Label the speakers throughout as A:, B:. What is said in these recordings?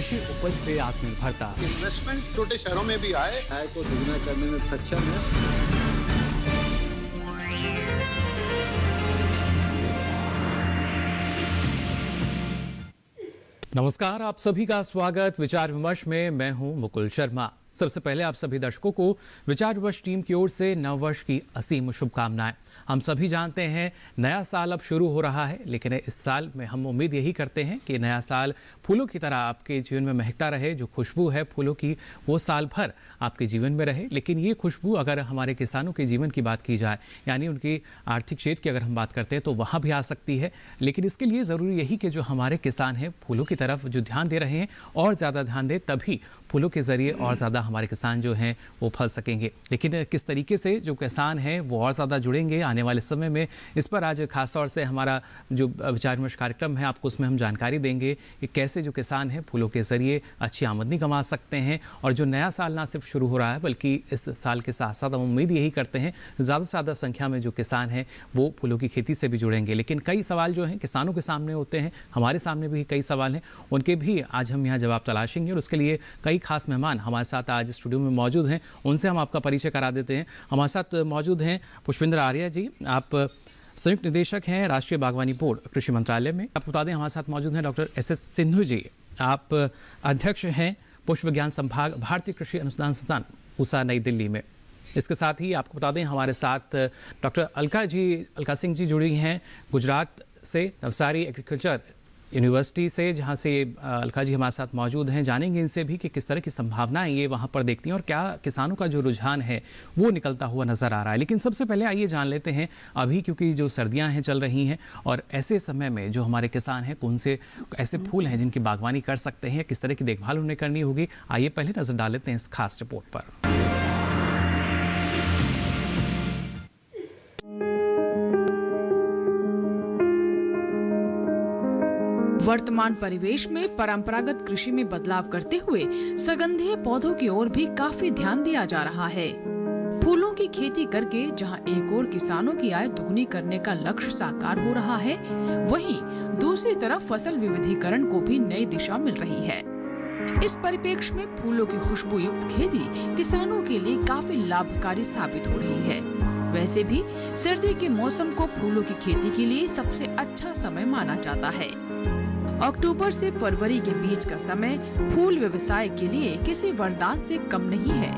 A: कृषि उपज से आत्मनिर्भरता इन्वेस्टमेंट छोटे शहरों में भी आए आय को दुगना करने में सक्षम है नमस्कार आप सभी का स्वागत विचार विमर्श में मैं हूं मुकुल शर्मा सबसे पहले आप सभी दर्शकों को विचार विमर्श टीम की ओर से नववर्ष की असीम शुभकामनाएं हम सभी जानते हैं नया साल अब शुरू हो रहा है लेकिन इस साल में हम उम्मीद यही करते हैं कि नया साल फूलों की तरह आपके जीवन में महकता रहे जो खुशबू है फूलों की वो साल भर आपके जीवन में रहे लेकिन ये खुशबू अगर हमारे किसानों के जीवन की बात की जाए यानी उनकी आर्थिक क्षेत्र की अगर हम बात करते हैं तो वहाँ भी आ सकती है लेकिन इसके लिए ज़रूरी यही कि जो हमारे किसान हैं फूलों की तरफ जो ध्यान दे रहे हैं और ज़्यादा ध्यान दें तभी फूलों के ज़रिए और ज़्यादा हमारे किसान जो हैं वो फल सकेंगे लेकिन किस तरीके से जो किसान हैं वो और ज़्यादा जुड़ेंगे करें आने वाले समय में इस पर आज खासतौर से हमारा जो विचार विमर्श कार्यक्रम है आपको उसमें हम जानकारी देंगे कि कैसे जो किसान हैं फूलों के ज़रिए अच्छी आमदनी कमा सकते हैं और जो नया साल ना सिर्फ शुरू हो रहा है बल्कि इस साल के साथ साथ हम उम्मीद यही करते हैं ज़्यादा से ज़्यादा संख्या में जो किसान हैं वो फूलों की खेती से भी जुड़ेंगे लेकिन कई सवाल जो हैं किसानों के सामने होते हैं हमारे सामने भी कई सवाल हैं उनके भी आज हम यहाँ जवाब तलाशेंगे और उसके लिए कई खास मेहमान हमारे साथ आज स्टूडियो में मौजूद हैं उनसे हम आपका परिचय करा देते हैं हमारे साथ मौजूद हैं पुष्पिंद्र आर्य जी आप संयुक्त निदेशक हैं राष्ट्रीय बागवानी बोर्ड कृषि मंत्रालय में आपको बता दें हमारे साथ मौजूद हैं doctor S S Sindhu ji आप अध्यक्ष हैं पुष्प विज्ञान संभाग भारतीय कृषि अनुसंधान संस्थान उषा नई दिल्ली में इसके साथ ही आपको बता दें हमारे साथ डॉक्टर अलका जी अलका सिंह जी जुड़ी हैं गुजरात से नवसारी एग्रीकल्चर यूनिवर्सिटी से जहाँ से अलका जी हमारे साथ मौजूद हैं जानेंगे इनसे भी कि किस तरह की संभावनाएं ये वहाँ पर देखती हैं और क्या किसानों का जो रुझान है वो निकलता हुआ नज़र आ रहा है लेकिन सबसे पहले आइए जान लेते हैं अभी क्योंकि जो सर्दियाँ हैं चल रही हैं और ऐसे समय में जो हमारे किसान हैं कौन से ऐसे फूल हैं जिनकी बागवानी कर सकते हैं किस तरह की देखभाल उन्हें करनी होगी आइए पहले नज़र डाल लेते हैं इस खास रिपोर्ट पर
B: वर्तमान परिवेश में परंपरागत कृषि में बदलाव करते हुए सगंधीय पौधों की ओर भी काफी ध्यान दिया जा रहा है फूलों की खेती करके जहां एक और किसानों की आय दुगनी करने का लक्ष्य साकार हो रहा है वहीं दूसरी तरफ फसल विविधीकरण को भी नई दिशा मिल रही है इस परिपेक्ष में फूलों की खुशबू युक्त खेती किसानों के लिए काफी लाभकारी साबित हो रही है वैसे भी सर्दी के मौसम को फूलों की खेती के लिए सबसे अच्छा समय माना जाता है अक्टूबर से फरवरी के बीच का समय फूल व्यवसाय के लिए किसी वरदान से कम नहीं है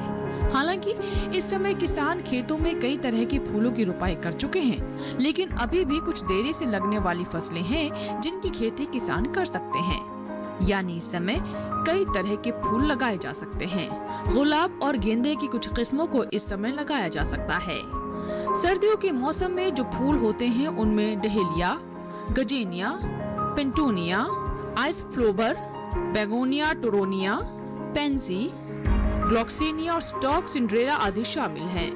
B: हालांकि इस समय किसान खेतों में कई तरह के फूलों की रुपाई कर चुके हैं लेकिन अभी भी कुछ देरी से लगने वाली फसलें हैं जिनकी खेती किसान कर सकते हैं यानी इस समय कई तरह के फूल लगाए जा सकते हैं गुलाब और गेंदे की कुछ किस्मों को इस समय लगाया जा सकता है सर्दियों के मौसम में जो फूल होते हैं उनमें डहेलिया गजेनिया पेंटूनिया फ्लोबर बेगोनिया टोरोनिया पेंसी ग्लॉक्सिनिया और स्टॉक सिंड्रेरा आदि शामिल हैं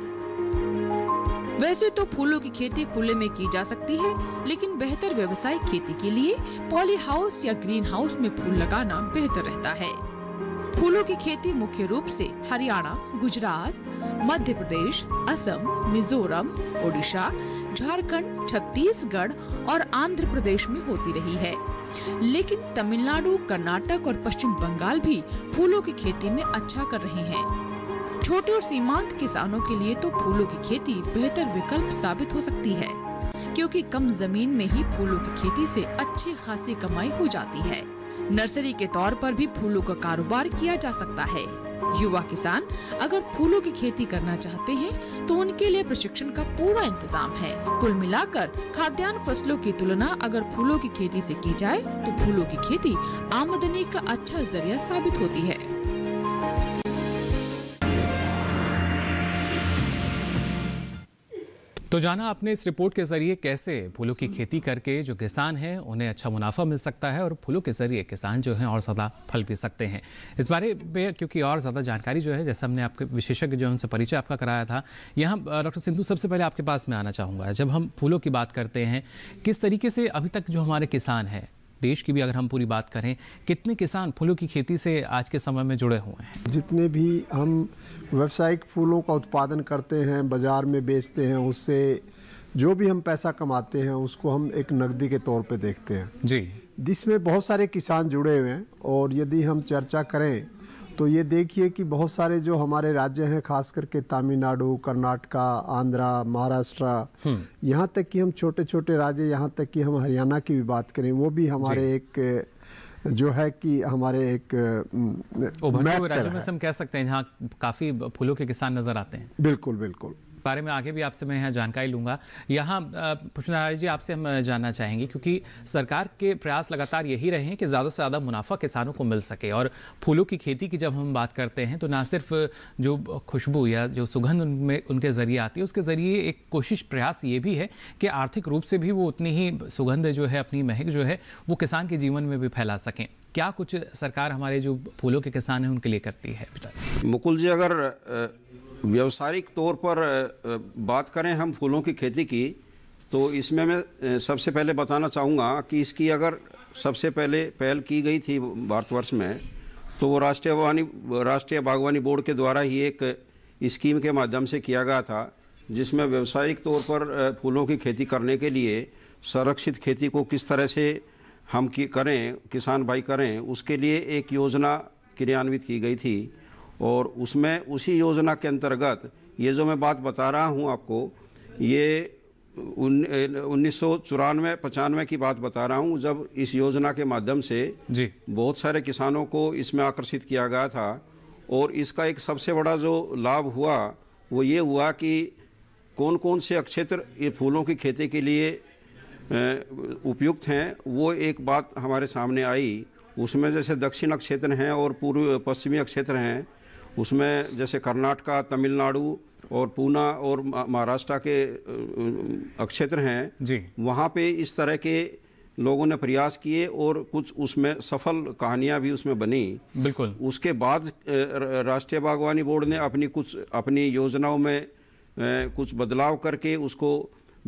B: वैसे तो फूलों की खेती खुले में की जा सकती है लेकिन बेहतर व्यवसायिक खेती के लिए पॉली हाउस या ग्रीन हाउस में फूल लगाना बेहतर रहता है फूलों की खेती मुख्य रूप से हरियाणा गुजरात मध्य प्रदेश असम मिजोरम ओडिशा झारखंड, छत्तीसगढ़ और आंध्र प्रदेश में होती रही है लेकिन तमिलनाडु कर्नाटक और पश्चिम बंगाल भी फूलों की खेती में अच्छा कर रहे हैं छोटे और सीमांत किसानों के लिए तो फूलों की खेती बेहतर विकल्प साबित हो सकती है क्योंकि कम जमीन में ही फूलों की खेती से अच्छी खासी कमाई हो जाती है नर्सरी के तौर पर भी फूलों का कारोबार किया जा सकता है युवा किसान अगर फूलों की खेती करना चाहते हैं तो उनके लिए प्रशिक्षण का पूरा इंतजाम है कुल मिलाकर खाद्यान्न फसलों की तुलना अगर फूलों की खेती से की जाए तो फूलों की खेती आमदनी का अच्छा जरिया साबित होती है
A: तो जाना आपने इस रिपोर्ट के जरिए कैसे फूलों की खेती करके जो किसान हैं उन्हें अच्छा मुनाफा मिल सकता है और फूलों के जरिए किसान जो हैं और ज़्यादा फल पी सकते हैं इस बारे में क्योंकि और ज़्यादा जानकारी जो है जैसे हमने आपके विशेषज्ञ जो है उनसे परिचय आपका कराया था यहाँ डॉक्टर सिंधु सबसे पहले आपके पास में आना चाहूँगा जब हम फूलों की बात करते हैं किस तरीके से अभी तक जो हमारे किसान हैं देश की भी अगर हम पूरी बात करें कितने किसान फूलों की खेती से आज के समय में जुड़े हुए
C: हैं जितने भी हम व्यावसायिक फूलों का उत्पादन करते हैं बाज़ार में बेचते हैं उससे जो भी हम पैसा कमाते हैं उसको हम एक नकदी के तौर पे देखते हैं जी जिसमें बहुत सारे किसान जुड़े हुए हैं और यदि हम चर्चा करें तो ये देखिए कि बहुत सारे जो हमारे राज्य हैं खास करके तमिलनाडु कर्नाटका आंध्रा महाराष्ट्र हम्म। यहाँ तक कि हम छोटे छोटे राज्य यहाँ तक कि हम हरियाणा की भी बात करें वो भी हमारे एक जो है कि हमारे एक राज्य में हम
A: कह सकते हैं जहाँ काफ़ी फूलों के किसान नज़र आते हैं
C: बिल्कुल बिल्कुल
A: बारे में आगे भी आपसे मैं यहाँ जानकारी लूँगा यहाँ पुष्पनारायण जी आपसे हम जानना चाहेंगे क्योंकि सरकार के प्रयास लगातार यही रहे हैं कि ज़्यादा से ज़्यादा मुनाफा किसानों को मिल सके और फूलों की खेती की जब हम बात करते हैं तो ना सिर्फ जो खुशबू या जो सुगंध उनमें उनके ज़रिए आती है उसके ज़रिए एक कोशिश प्रयास ये भी है कि आर्थिक रूप से भी वो उतनी ही सुगंध जो है अपनी महक जो है वो किसान के जीवन में भी फैला सकें क्या कुछ सरकार हमारे जो फूलों के किसान हैं उनके लिए करती है
D: मुकुल जी अगर व्यवसायिक तौर पर बात करें हम फूलों की खेती की तो इसमें मैं सबसे पहले बताना चाहूँगा कि इसकी अगर सबसे पहले पहल की गई थी भारतवर्ष में तो वो राष्ट्रीय बागवानी राष्ट्रीय बागवानी बोर्ड के द्वारा ही एक स्कीम के माध्यम से किया गया था जिसमें व्यवसायिक तौर पर फूलों की खेती करने के लिए संरक्षित खेती को किस तरह से हम करें किसान भाई करें उसके लिए एक योजना क्रियान्वित की गई थी और उसमें उसी योजना के अंतर्गत ये जो मैं बात बता रहा हूँ आपको ये उन्नीस सौ चौरानवे पचानवे की बात बता रहा हूँ जब इस योजना के माध्यम से जी बहुत सारे किसानों को इसमें आकर्षित किया गया था और इसका एक सबसे बड़ा जो लाभ हुआ वो ये हुआ कि कौन कौन से अक्षेत्र ये फूलों की खेती के लिए उपयुक्त हैं वो एक बात हमारे सामने आई उसमें जैसे दक्षिण क्षेत्र हैं और पूर्व पश्चिमी क्षेत्र हैं उसमें जैसे कर्नाटका तमिलनाडु और पूना और महाराष्ट्र के क्षेत्र हैं जी वहाँ पे इस तरह के लोगों ने प्रयास किए और कुछ उसमें सफल कहानियाँ भी उसमें बनी बिल्कुल उसके बाद राष्ट्रीय बागवानी बोर्ड ने अपनी कुछ अपनी योजनाओं में कुछ बदलाव करके उसको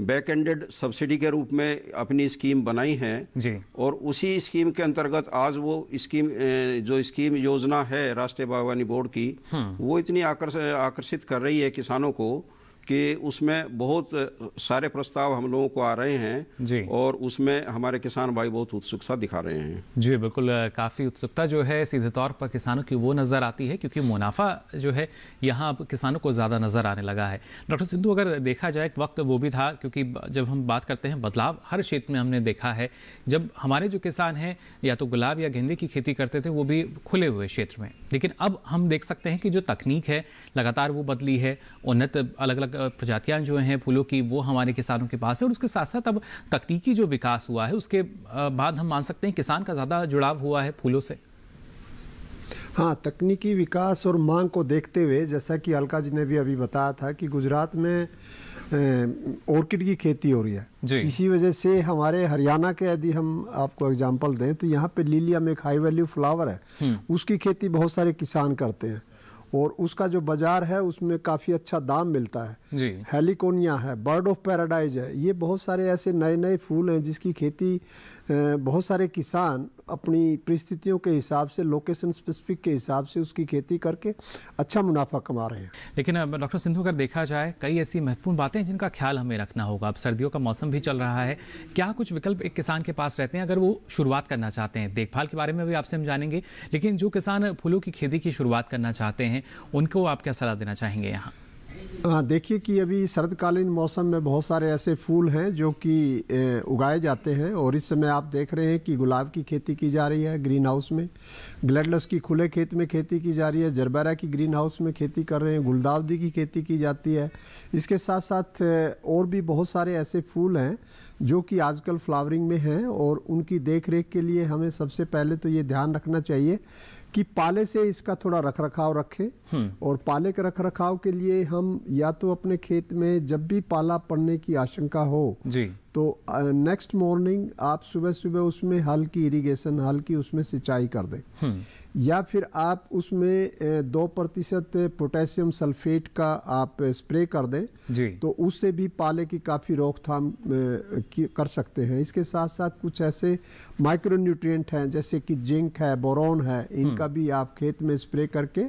D: बैक एंडेड सब्सिडी के रूप में अपनी स्कीम बनाई है जी और उसी स्कीम के अंतर्गत आज वो स्कीम जो स्कीम योजना है राष्ट्रीय बागवानी बोर्ड की हम्म। वो इतनी आकर्षित कर रही है किसानों को कि उसमें बहुत सारे प्रस्ताव हम लोगों को आ रहे
A: हैं जी और
D: उसमें हमारे किसान भाई बहुत उत्सुकता दिखा रहे हैं
A: जी बिल्कुल काफ़ी उत्सुकता जो है सीधे तौर पर किसानों की वो नज़र आती है क्योंकि मुनाफा जो है यहाँ अब किसानों को ज़्यादा नज़र आने लगा है डॉक्टर सिंधु अगर देखा जाए एक वक्त वो भी था क्योंकि जब हम बात करते हैं बदलाव हर क्षेत्र में हमने देखा है जब हमारे जो किसान हैं या तो गुलाब या गेंदे की खेती करते थे वो भी खुले हुए क्षेत्र में लेकिन अब हम देख सकते हैं कि जो तकनीक है लगातार वो बदली है उन्नत अलग अलग प्रजातियाँ जो हैं फूलों की वो हमारे किसानों के पास है और उसके साथ साथ अब तकनीकी जो विकास हुआ है उसके बाद हम मान सकते हैं किसान का ज़्यादा जुड़ाव हुआ है फूलों से
C: हाँ तकनीकी विकास और मांग को देखते हुए जैसा कि अलका जी ने भी अभी बताया था कि गुजरात में ऑर्किड की खेती हो रही है इसी वजह से हमारे हरियाणा के यदि हम आपको एग्जांपल दें तो यहाँ पे लीलिया में एक हाई वैल्यू फ्लावर है हम्म। उसकी खेती बहुत सारे किसान करते हैं और उसका जो बाज़ार है उसमें काफ़ी अच्छा दाम मिलता है जी हेलिकोनिया है बर्ड ऑफ पैराडाइज है ये बहुत सारे ऐसे नए नए फूल हैं जिसकी खेती बहुत सारे किसान अपनी परिस्थितियों के हिसाब से लोकेशन स्पेसिफिक के हिसाब से उसकी खेती करके अच्छा मुनाफा कमा रहे हैं
A: लेकिन अब डॉक्टर सिंधु अगर देखा जाए कई ऐसी महत्वपूर्ण बातें हैं जिनका ख्याल हमें रखना होगा अब सर्दियों का मौसम भी चल रहा है क्या कुछ विकल्प एक किसान के पास रहते हैं अगर वो शुरुआत करना चाहते हैं देखभाल के बारे में भी आपसे हम जानेंगे लेकिन जो किसान फूलों की खेती की शुरुआत करना चाहते हैं उनको आप क्या सलाह देना चाहेंगे यहाँ
C: हाँ देखिए कि अभी शरदकालीन मौसम में बहुत सारे ऐसे फूल हैं जो कि उगाए जाते हैं और इस समय आप देख रहे हैं कि गुलाब की खेती की जा रही है ग्रीन हाउस में ग्लेडलस की खुले खेत में खेती की जा रही है जरबेरा की ग्रीन हाउस में खेती कर रहे हैं गुलदावदी की खेती की जाती है इसके साथ साथ और भी बहुत सारे ऐसे फूल हैं जो कि आजकल फ्लावरिंग में हैं और उनकी देख रेख के लिए हमें सबसे पहले तो ये ध्यान रखना चाहिए कि पाले से इसका थोड़ा रख रखाव रखें हम्म। और पाले के रख रखाव के लिए हम या तो अपने खेत में जब भी पाला पड़ने की आशंका हो जी तो नेक्स्ट मॉर्निंग आप सुबह सुबह उसमें हल्की इरिगेशन हल्की उसमें सिंचाई कर दें हम्म। या फिर आप उसमें दो प्रतिशत पोटेशियम सल्फेट का आप स्प्रे कर दें तो उससे भी पाले की काफ़ी रोकथाम कर सकते हैं इसके साथ साथ कुछ ऐसे माइक्रो न्यूट्रिएंट हैं जैसे कि जिंक है बोरोन है इनका हम्म। भी आप खेत में स्प्रे करके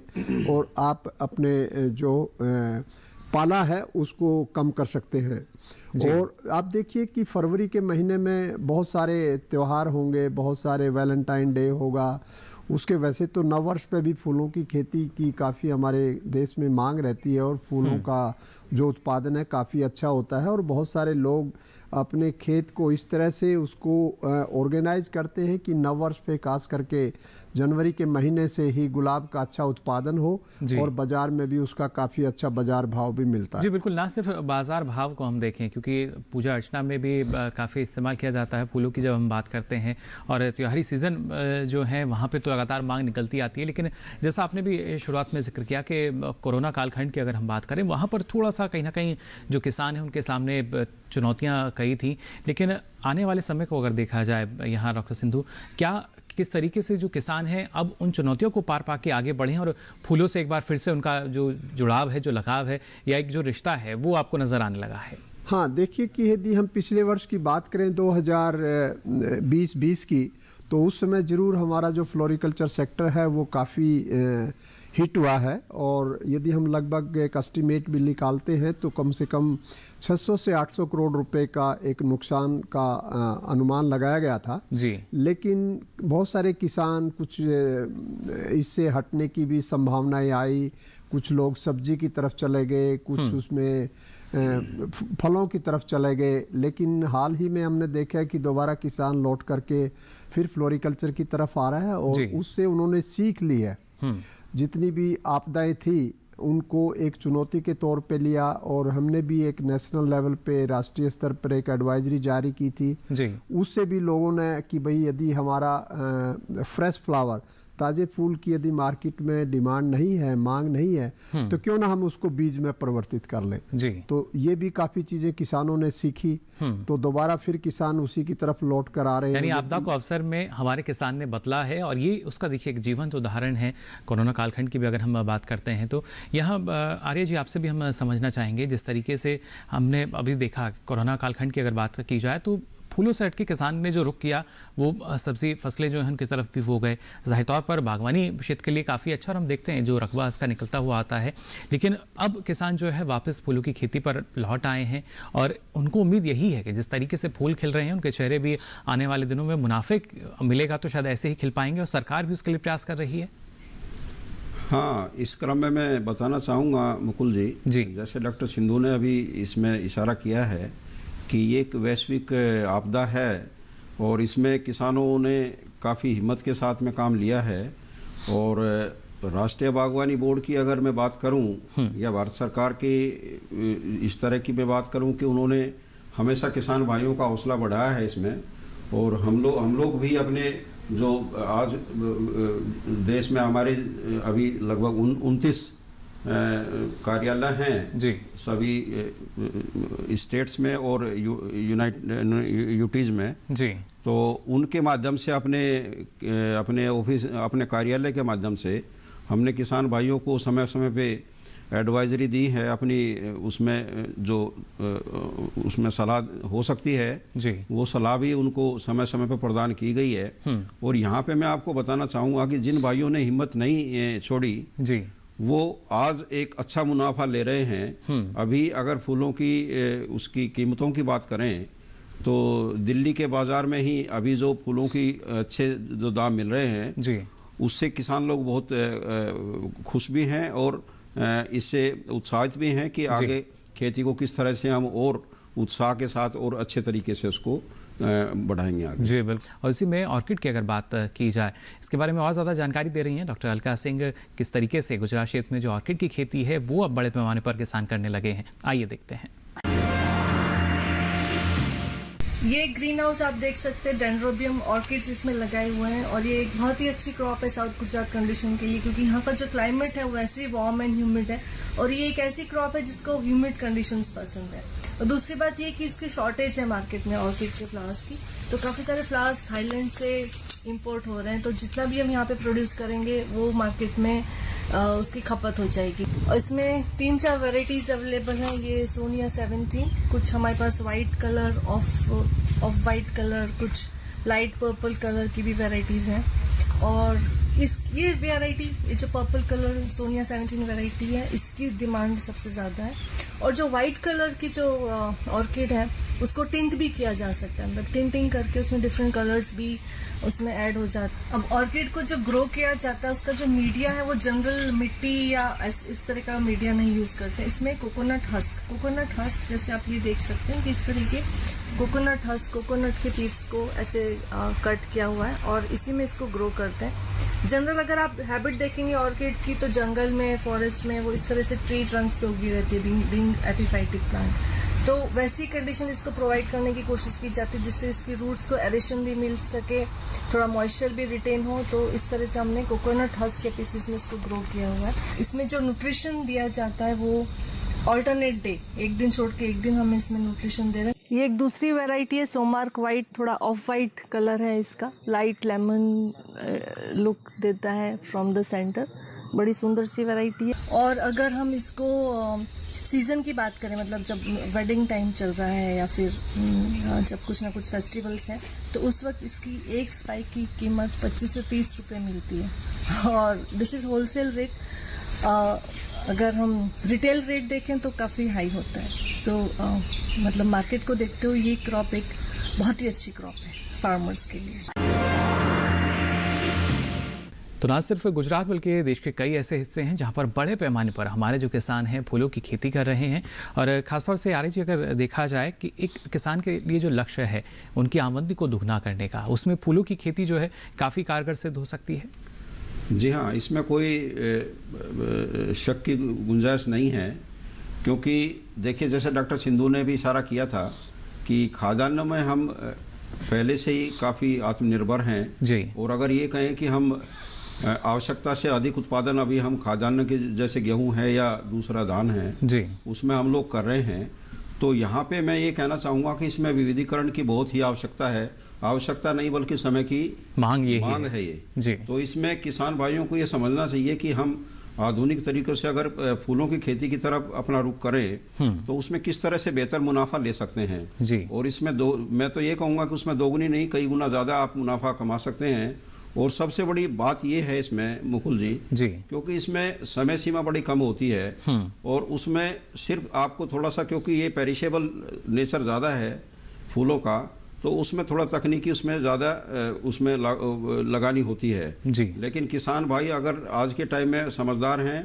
C: और आप अपने जो पाला है उसको कम कर सकते हैं और आप देखिए कि फरवरी के महीने में बहुत सारे त्यौहार होंगे बहुत सारे वैलेंटाइन डे होगा उसके वैसे तो नववर्ष पे भी फूलों की खेती की काफ़ी हमारे देश में मांग रहती है और फूलों हम्म। का जो उत्पादन है काफ़ी अच्छा होता है और बहुत सारे लोग अपने खेत को इस तरह से उसको ऑर्गेनाइज करते हैं कि नववर्ष पे खास करके जनवरी के महीने से ही गुलाब का अच्छा उत्पादन हो और बाजार में भी उसका काफ़ी अच्छा बाजार भाव भी मिलता है जी
A: बिल्कुल ना सिर्फ बाजार भाव को हम देखें क्योंकि पूजा अर्चना में भी काफ़ी इस्तेमाल किया जाता है फूलों की जब हम बात करते हैं और त्योहारी सीज़न जो है वहाँ पर तो लगातार मांग निकलती आती है लेकिन जैसा आपने भी शुरुआत में जिक्र किया कि कोरोना कालखंड की अगर हम बात करें वहाँ पर थोड़ा सा कहीं ना कहीं जो किसान हैं उनके सामने चुनौतियाँ कई थी लेकिन आने वाले समय को अगर देखा जाए यहाँ डॉक्टर सिंधु क्या किस तरीके से जो किसान हैं अब उन चुनौतियों को पार पा के आगे बढ़ें और फूलों से एक बार फिर से उनका जो जुड़ाव है जो लगाव है या एक जो रिश्ता है वो आपको नज़र आने लगा है
C: हाँ देखिए कि यदि हम पिछले वर्ष की बात करें 2020-20 की तो उस समय ज़रूर हमारा जो फ्लोरिकल्चर सेक्टर है वो काफ़ी हिट हुआ है और यदि हम लगभग एक एस्टिमेट भी निकालते हैं तो कम से कम 600 से 800 करोड़ रुपए का एक नुकसान का अनुमान लगाया गया था जी लेकिन बहुत सारे किसान कुछ इससे हटने की भी संभावनाएं आई कुछ लोग सब्जी की तरफ चले गए कुछ हम्म। उसमें फलों की तरफ चले गए लेकिन हाल ही में हमने देखा कि दोबारा किसान लौट करके फिर फ्लोरिकल्चर की तरफ आ रहा है और उससे उन्होंने सीख ली है हम्म। जितनी भी आपदाएं थी उनको एक चुनौती के तौर पे लिया और हमने भी एक नेशनल लेवल पे राष्ट्रीय स्तर पर एक एडवाइजरी जारी की थी उससे भी लोगों ने कि भाई यदि हमारा फ्रेश फ्लावर ताज़े फूल की यदि मार्केट में डिमांड नहीं है मांग नहीं है हम्म। तो क्यों ना हम उसको बीज में परिवर्तित कर लें जी तो ये भी काफ़ी चीज़ें किसानों ने सीखी हम्म। तो दोबारा फिर किसान उसी की तरफ लौट कर आ रहे हैं यानी आपदा
A: को अवसर में हमारे किसान ने बतला है और ये उसका देखिए एक जीवंत उदाहरण है कोरोना कालखंड की भी अगर हम बात करते हैं तो यहाँ आर्य जी आपसे भी हम समझना चाहेंगे जिस तरीके से हमने अभी देखा कोरोना कालखंड की अगर बात की जाए तो फूलों से हटके किसान ने जो रुख किया वो सब्जी फसलें जो हैं उनकी तरफ भी वो गए जाहिर तौर पर बागवानी क्षेत्र के लिए काफ़ी अच्छा और हम देखते हैं जो रकबा इसका निकलता हुआ आता है लेकिन अब किसान जो है वापस फूलों की खेती पर लौट आए हैं और उनको उम्मीद यही है कि जिस तरीके से फूल खिल रहे हैं उनके चेहरे भी आने वाले दिनों में मुनाफे मिलेगा तो शायद ऐसे ही खिल पाएंगे और सरकार भी उसके लिए प्रयास कर रही है
D: हाँ इस क्रम में मैं बताना चाहूँगा मुकुल जी जी जैसे डॉक्टर सिंधु ने अभी इसमें इशारा किया है कि ये एक वैश्विक आपदा है और इसमें किसानों ने काफ़ी हिम्मत के साथ में काम लिया है और राष्ट्रीय बागवानी बोर्ड की अगर मैं बात करूं हम्म। या भारत सरकार की इस तरह की मैं बात करूं कि उन्होंने हमेशा किसान भाइयों का हौसला बढ़ाया है इसमें और हम लोग हम लोग भी अपने जो आज देश में हमारे अभी लगभग उन उनतीस कार्यालय हैं जी सभी स्टेट्स में और यूनाइटेड यूटीज़ में जी तो उनके माध्यम से अपने अपने ऑफिस अपने कार्यालय के माध्यम से हमने किसान भाइयों को समय समय पे एडवाइजरी दी है अपनी उसमें जो उसमें सलाह हो सकती है जी वो सलाह भी उनको समय समय पर प्रदान की गई है हम्म। और यहाँ पे मैं आपको बताना चाहूँगा कि जिन भाइयों ने हिम्मत नहीं छोड़ी जी वो आज एक अच्छा मुनाफा ले रहे हैं हम्म। अभी अगर फूलों की उसकी कीमतों की बात करें तो दिल्ली के बाज़ार में ही अभी जो फूलों की अच्छे जो दाम मिल रहे हैं जी उससे किसान लोग बहुत खुश भी हैं और इससे उत्साहित भी हैं कि आगे खेती को किस तरह से हम और उत्साह के साथ और अच्छे तरीके से
A: उसको बढ़ाएंगे आगे जी बिल्कुल और इसी में ऑर्किड की अगर बात की जाए इसके बारे में और ज़्यादा जानकारी दे रही हैं डॉक्टर अलका सिंह किस तरीके से गुजरात क्षेत्र में जो ऑर्किड की खेती है वो अब बड़े पैमाने पर किसान करने लगे हैं आइए देखते हैं
E: ये ग्रीन हाउस आप देख सकते हैं डेंड्रोबियम ऑर्किड्स इसमें लगाए हुए हैं और ये एक बहुत ही अच्छी क्रॉप है साउथ गुजरात कंडीशन के लिए क्योंकि यहाँ का जो क्लाइमेट है वो ऐसे ही वार्म एंड ह्यूमिड है और ये एक ऐसी क्रॉप है जिसको ह्यूमिड कंडीशन पसंद है और दूसरी बात ये कि इसकी शॉर्टेज है मार्केट में ऑर्किड के फ्लावर्स की तो काफ़ी सारे फ्लावर्स थाईलैंड से इम्पोर्ट हो रहे हैं तो जितना भी हम यहाँ पे प्रोड्यूस करेंगे वो मार्केट में आ, उसकी खपत हो जाएगी और इसमें तीन चार वेराइटीज अवेलेबल हैं ये सोनिया सेवेंटीन कुछ हमारे पास white colour off off white colour कुछ लाइट पर्पल कलर की भी वेराइटीज़ हैं और इस ये वेराइटी ये जो purple colour Sonia seventeen variety है इसकी डिमांड सबसे ज़्यादा है और जो वाइट कलर की जो ऑर्किड है उसको टिंट भी किया जा सकता है मतलब टिंटिंग करके उसमें डिफरेंट कलर्स भी उसमें ऐड हो जाता अब ऑर्किड को जो ग्रो किया जाता है उसका जो मीडिया है वो जनरल मिट्टी या इस, इस तरह का मीडिया नहीं यूज करते इसमें कोकोनट हस्क कोकोनट हस्क जैसे आप ये देख सकते हैं कि इस तरीके कोकोनट हस्क कोकोनट के पीस को ऐसे आ, कट किया हुआ है और इसी में इसको ग्रो करते हैं जनरल अगर आप हैबिट देखेंगे ऑर्किड की तो जंगल में फॉरेस्ट में वो इस तरह से ट्री ट्रंक्स पे उगी रहती है बींग बींग एपिफाइटिक प्लांट तो वैसी कंडीशन इसको प्रोवाइड करने की कोशिश की जाती है जिससे इसकी रूट्स को एरेशन भी मिल सके थोड़ा मॉइस्चर भी रिटेन हो तो इस तरह से हमने कोकोनट हस के पीसेस में इसको ग्रो किया हुआ है इसमें जो न्यूट्रिशन दिया जाता है वो ऑल्टरनेट डे एक दिन छोड़ के एक दिन हम इसमें न्यूट्रिशन दे रहे हैं ये एक दूसरी वेराइटी है सोमार्क व्हाइट थोड़ा ऑफ व्हाइट कलर है इसका लाइट लेमन लुक देता है फ्रॉम द सेंटर बड़ी सुंदर सी वेराइटी है और अगर हम इसको सीजन की बात करें मतलब जब वेडिंग टाइम चल रहा है या फिर हम्म, हाँ, जब कुछ ना कुछ फेस्टिवल्स हैं तो उस वक्त इसकी एक स्पाइक की कीमत 25 से 30 रुपए मिलती है और दिस इज़ होलसेल रेट अगर हम रिटेल रेट देखें तो काफ़ी हाई होता है सो so, मतलब मार्केट को देखते हुए ये क्रॉप एक बहुत ही अच्छी क्रॉप है फार्मर्स के लिए
A: तो ना सिर्फ गुजरात बल्कि देश के कई ऐसे हिस्से हैं जहां पर बड़े पैमाने पर हमारे जो किसान हैं फूलों की खेती कर रहे हैं और ख़ासतौर से आर जी अगर देखा जाए कि एक किसान के लिए जो लक्ष्य है उनकी आमदनी को दुगना करने का उसमें फूलों की खेती जो है काफ़ी कारगर सिद्ध हो सकती है
D: जी हाँ इसमें कोई शक की गुंजाइश नहीं है क्योंकि देखिए जैसे डॉक्टर सिंधु ने भी इशारा किया था कि खाद्यान्न में हम पहले से ही काफ़ी आत्मनिर्भर हैं जी और अगर ये कहें कि हम आवश्यकता से अधिक उत्पादन अभी हम खाद्यान्न के जैसे गेहूं है या दूसरा धान है जी उसमें हम लोग कर रहे हैं तो यहाँ पे मैं ये कहना चाहूँगा कि इसमें विविधीकरण की बहुत ही आवश्यकता है आवश्यकता नहीं बल्कि समय की
A: मांग ये मांग है, ये जी
D: तो इसमें किसान भाइयों को ये समझना चाहिए कि हम आधुनिक तरीक़ों से अगर फूलों की खेती की तरफ अपना रुख करें हम्म। तो उसमें किस तरह से बेहतर मुनाफा ले सकते हैं जी और इसमें दो मैं तो ये कहूँगा कि उसमें दोगुनी नहीं कई गुना ज़्यादा आप मुनाफा कमा सकते हैं और सबसे बड़ी बात यह है इसमें मुकुल जी जी क्योंकि इसमें समय सीमा बड़ी कम होती है हम्म। और उसमें सिर्फ आपको थोड़ा सा क्योंकि ये पेरिशेबल नेचर ज़्यादा है फूलों का तो उसमें थोड़ा तकनीकी उसमें ज़्यादा उसमें लगानी होती है जी लेकिन किसान भाई अगर आज के टाइम में समझदार हैं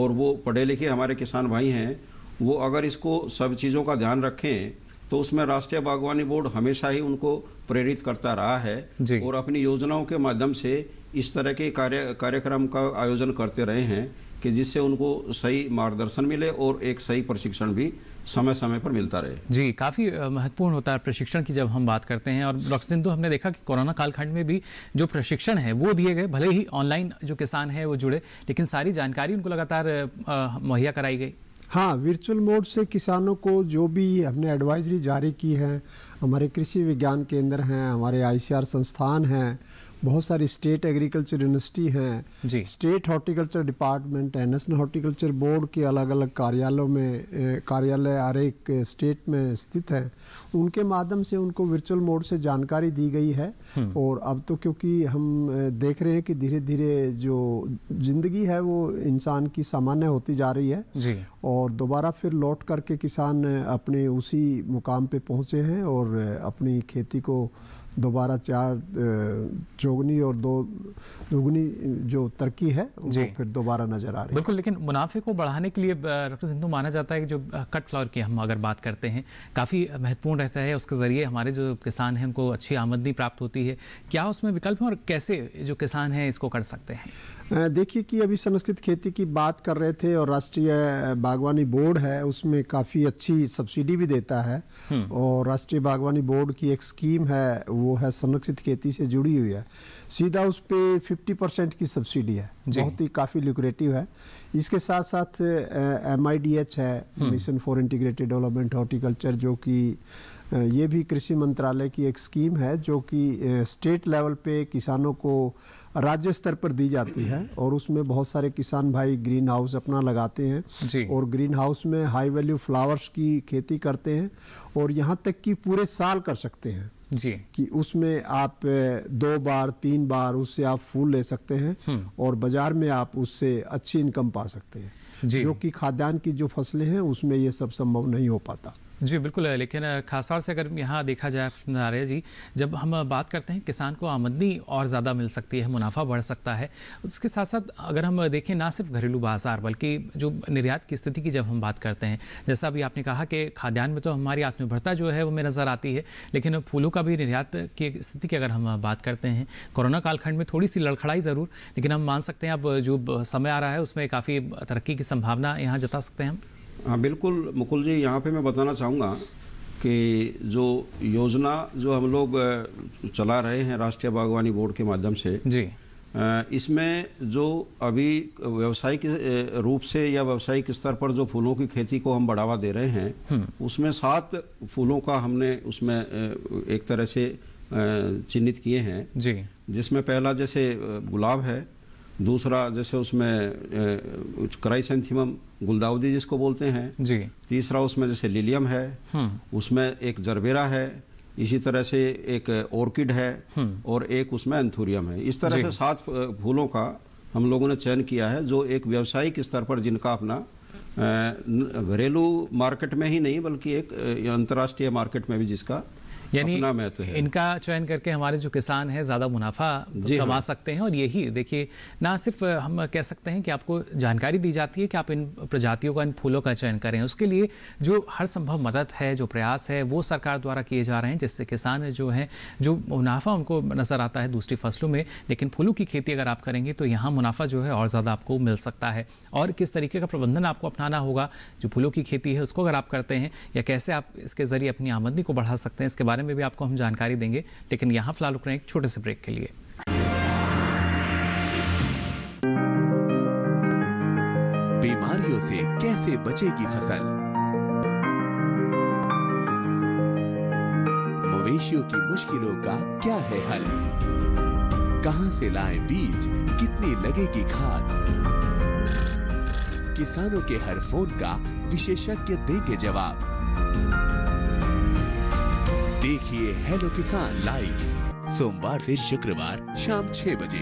D: और वो पढ़े लिखे हमारे किसान भाई हैं वो अगर इसको सब चीज़ों का ध्यान रखें तो उसमें राष्ट्रीय बागवानी बोर्ड हमेशा ही उनको प्रेरित करता रहा है और अपनी योजनाओं के माध्यम से इस तरह के कार्य कार्यक्रम का आयोजन करते रहे हैं कि जिससे उनको सही मार्गदर्शन मिले और एक सही प्रशिक्षण भी समय समय पर मिलता रहे
A: जी काफ़ी महत्वपूर्ण होता है प्रशिक्षण की जब हम बात करते हैं और डॉक्टर सिंधु हमने देखा कि कोरोना कालखंड में भी जो प्रशिक्षण है वो दिए गए भले ही ऑनलाइन जो किसान है वो जुड़े लेकिन सारी जानकारी उनको लगातार मुहैया कराई गई हाँ
C: वर्चुअल मोड से किसानों को जो भी हमने एडवाइजरी जारी की है हमारे कृषि विज्ञान केंद्र हैं हमारे आईसीआर संस्थान हैं बहुत सारी स्टेट एग्रीकल्चर यूनिवर्सिटी हैं स्टेट हॉर्टिकल्चर डिपार्टमेंट है नेशनल हॉर्टिकल्चर बोर्ड के अलग अलग कार्यालयों में कार्यालय हर एक स्टेट में स्थित हैं उनके माध्यम से उनको वर्चुअल मोड से जानकारी दी गई है हम्म। और अब तो क्योंकि हम देख रहे हैं कि धीरे धीरे जो जिंदगी है वो इंसान की सामान्य होती जा रही है जी और दोबारा फिर लौट करके किसान अपने उसी मुकाम पे पहुँचे हैं और अपनी खेती को दोबारा चार चौगनी और दो दुगनी जो तरक्की है वो फिर दोबारा नजर आ रही है बिल्कुल
A: लेकिन मुनाफे को बढ़ाने के लिए डॉक्टर सिंधु माना जाता है कि जो कट फ्लावर की हम अगर बात करते हैं काफ़ी महत्वपूर्ण रहता है उसके ज़रिए हमारे जो किसान हैं उनको अच्छी आमदनी प्राप्त होती है क्या उसमें विकल्प हैं और कैसे जो किसान हैं इसको कर सकते हैं
C: देखिए कि अभी संस्कृत खेती की बात कर रहे थे और राष्ट्रीय बागवानी बोर्ड है उसमें काफ़ी अच्छी सब्सिडी भी देता है हम्म। और राष्ट्रीय बागवानी बोर्ड की एक स्कीम है वो है संरक्षित खेती से जुड़ी हुई है सीधा उस पर फिफ्टी परसेंट की सब्सिडी है बहुत ही काफ़ी लुक्रेटिव है इसके साथ साथ एम है हम्म। Mission for integrated development horticulture जो कि ये भी कृषि मंत्रालय की एक स्कीम है जो कि स्टेट लेवल पे किसानों को राज्य स्तर पर दी जाती है और उसमें बहुत सारे किसान भाई ग्रीन हाउस अपना लगाते हैं और ग्रीन हाउस में हाई वैल्यू फ्लावर्स की खेती करते हैं और यहाँ तक कि पूरे साल कर सकते हैं जी कि उसमें आप दो बार तीन बार उससे आप फूल ले सकते हैं हम्म। और बाजार में आप उससे अच्छी इनकम पा सकते हैं जो कि खाद्यान्न की जो फसलें हैं उसमें ये सब संभव नहीं हो पाता
A: जी बिल्कुल लेकिन खासतौर से अगर यहाँ देखा जाए नारे जी जब हम बात करते हैं किसान को आमदनी और ज़्यादा मिल सकती है मुनाफा बढ़ सकता है उसके साथ साथ अगर हम देखें ना सिर्फ घरेलू बाजार बल्कि जो निर्यात की स्थिति की जब हम बात करते हैं जैसा अभी आपने कहा कि खाद्यान्न में तो हमारी आत्मनिर्भरता जो है वो में नज़र आती है लेकिन फूलों का भी निर्यात की स्थिति की अगर हम बात करते हैं कोरोना कालखंड में थोड़ी सी लड़खड़ाई ज़रूर लेकिन हम मान सकते हैं अब जो समय आ रहा है उसमें काफ़ी तरक्की की संभावना यहाँ जता सकते हैं हम
D: हाँ बिल्कुल मुकुल जी यहाँ पे मैं बताना चाहूँगा कि जो योजना जो हम लोग चला रहे हैं राष्ट्रीय बागवानी बोर्ड के माध्यम से जी इसमें जो अभी व्यवसायिक रूप से या व्यवसायिक स्तर पर जो फूलों की खेती को हम बढ़ावा दे रहे हैं हम्म। उसमें सात फूलों का हमने उसमें एक तरह से चिन्हित किए हैं जी जिसमें पहला जैसे गुलाब है दूसरा जैसे उसमें क्राइसेंथिमम गुलदाउदी जिसको बोलते हैं जी तीसरा उसमें जैसे लिलियम है हम्म। उसमें एक जरबेरा है इसी तरह से एक ऑर्किड है हम्म। और एक उसमें एंथोरियम है इस तरह से सात फूलों का हम लोगों ने चयन किया है जो एक व्यावसायिक स्तर पर जिनका अपना घरेलू मार्केट में ही नहीं बल्कि एक अंतर्राष्ट्रीय मार्केट में भी जिसका यानी तो
A: इनका चयन करके हमारे जो किसान हैं ज़्यादा मुनाफा तो कमा हाँ। सकते हैं और यही देखिए ना सिर्फ हम कह सकते हैं कि आपको जानकारी दी जाती है कि आप इन प्रजातियों का इन फूलों का चयन करें उसके लिए जो हर संभव मदद है जो प्रयास है वो सरकार द्वारा किए जा रहे हैं जिससे किसान जो हैं जो मुनाफा उनको नज़र आता है दूसरी फसलों में लेकिन फूलों की खेती अगर आप करेंगे तो यहाँ मुनाफा जो है और ज़्यादा आपको मिल सकता है और किस तरीके का प्रबंधन आपको अपनाना होगा जो फूलों की खेती है उसको अगर आप करते हैं या कैसे आप इसके ज़रिए अपनी आमदनी को बढ़ा सकते हैं इसके बारे बारे में भी आपको हम जानकारी देंगे लेकिन यहाँ फिलहाल रुक रहे हैं एक छोटे से ब्रेक के लिए बीमारियों से कैसे
D: बचेगी
C: फसल मवेशियों की मुश्किलों का क्या है हल कहां से लाए बीज कितनी लगेगी खाद किसानों के हर फोन का विशेषज्ञ देंगे जवाब देखिए हेलो
A: किसान लाइव सोमवार से शुक्रवार शाम छह बजे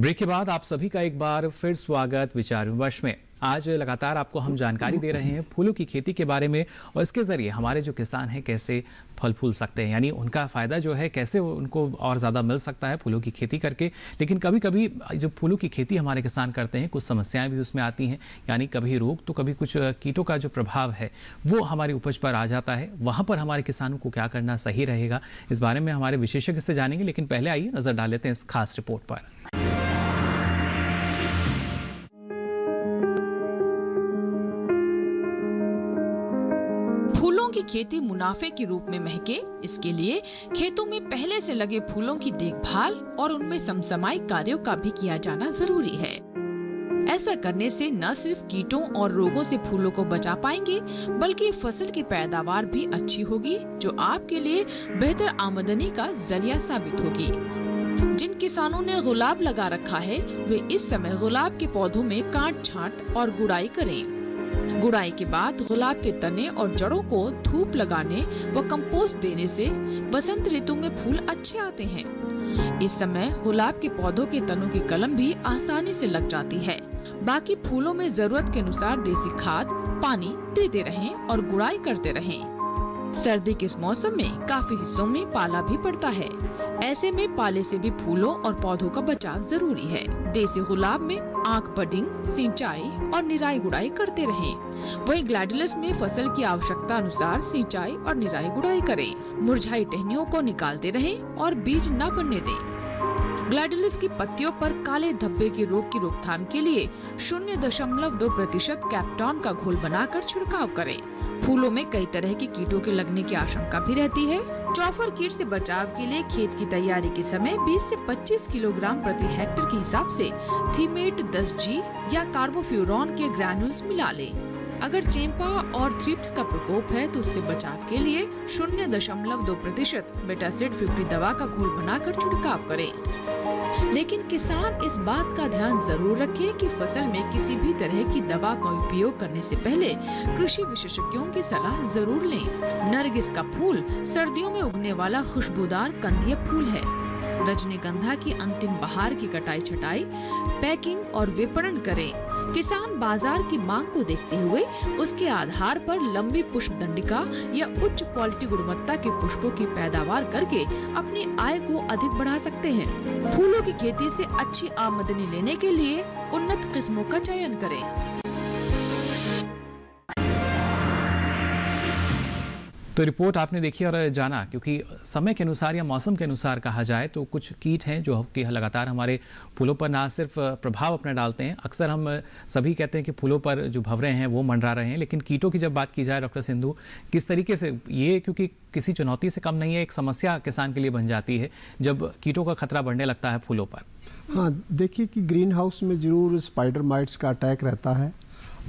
A: ब्रेक के बाद आप सभी का एक बार फिर स्वागत विचार विमर्श में आज लगातार आपको हम जानकारी दे रहे हैं फूलों की खेती के बारे में और इसके ज़रिए हमारे जो किसान हैं कैसे फल फूल सकते हैं यानी उनका फ़ायदा जो है कैसे उनको और ज़्यादा मिल सकता है फूलों की खेती करके लेकिन कभी कभी जो फूलों की खेती हमारे किसान करते हैं कुछ समस्याएं भी उसमें आती हैं यानी कभी रोग तो कभी कुछ कीटों का जो प्रभाव है वो हमारी उपज पर आ जाता है वहाँ पर हमारे किसानों को क्या करना सही रहेगा इस बारे में हमारे विशेषज्ञ से जानेंगे लेकिन पहले आइए नज़र डाल लेते हैं इस खास रिपोर्ट पर
B: खेती मुनाफे के रूप में महके इसके लिए खेतों में पहले से लगे फूलों की देखभाल और उनमें समसमाई कार्यों का भी किया जाना जरूरी है ऐसा करने से न सिर्फ कीटों और रोगों से फूलों को बचा पाएंगे बल्कि फसल की पैदावार भी अच्छी होगी जो आपके लिए बेहतर आमदनी का जरिया साबित होगी जिन किसानों ने गुलाब लगा रखा है वे इस समय गुलाब के पौधों में काट छांट और गुड़ाई करें गुड़ाई के बाद गुलाब के तने और जड़ों को धूप लगाने व कंपोस्ट देने से बसंत ऋतु में फूल अच्छे आते हैं इस समय गुलाब के पौधों के तनों की कलम भी आसानी से लग जाती है बाकी फूलों में जरूरत के अनुसार देसी खाद पानी देते रहें और गुड़ाई करते रहें सर्दी के इस मौसम में काफी हिस्सों में पाला भी पड़ता है ऐसे में पाले से भी फूलों और पौधों का बचाव जरूरी है देसी गुलाब में आंख बडिंग सिंचाई और निराई गुड़ाई करते रहें। वहीं ग्लैडुलस में फसल की आवश्यकता अनुसार सिंचाई और निराई गुड़ाई करें मुरझाई टहनियों को निकालते रहें और बीज न बनने दे ग्लैडुलस की पत्तियों आरोप काले धब्बे के रोग की रोकथाम के लिए शून्य दशमलव दो प्रतिशत कैप्टॉन का घोल बनाकर छिड़काव करे फूलों में कई तरह के कीटों के लगने की आशंका भी रहती है चौफर कीट से बचाव के लिए खेत की तैयारी के समय 20 से 25 किलोग्राम प्रति हेक्टेयर के हिसाब से थीमेट 10 जी या कार्बोफ्यूरॉन के ग्रैनुल्स मिला लें। अगर चेम्पा और थ्रिप्स का प्रकोप है तो उससे बचाव के लिए शून्य दशमलव दो प्रतिशत बेटासिड फिफ्टी दवा का घोल बनाकर छिड़काव करें लेकिन किसान इस बात का ध्यान जरूर रखें कि फसल में किसी भी तरह की दवा का उपयोग करने से पहले कृषि विशेषज्ञों की सलाह जरूर लें नरगिस का फूल सर्दियों में उगने वाला खुशबूदार कंदीय फूल है रजनीगंधा की अंतिम बहार की कटाई छटाई पैकिंग और विपणन करें किसान बाजार की मांग को देखते हुए उसके आधार पर लंबी पुष्प दंडिका या उच्च क्वालिटी गुणवत्ता के पुष्पों की पैदावार करके अपनी आय को अधिक बढ़ा सकते हैं फूलों की खेती से अच्छी आमदनी लेने के लिए उन्नत किस्मों का चयन करें
A: तो रिपोर्ट आपने देखी और जाना क्योंकि समय के अनुसार या मौसम के अनुसार कहा जाए तो कुछ कीट हैं जो कि लगातार हमारे फूलों पर ना सिर्फ प्रभाव अपना डालते हैं अक्सर हम सभी कहते हैं कि फूलों पर जो भवरे हैं वो मंडरा रहे हैं लेकिन कीटों की जब बात की जाए डॉक्टर सिंधु किस तरीके से ये क्योंकि किसी चुनौती से कम नहीं है एक समस्या किसान के लिए बन जाती है जब कीटों का खतरा बढ़ने लगता है फूलों पर
C: हाँ देखिए कि ग्रीन हाउस में ज़रूर स्पाइडर माइट्स का अटैक रहता है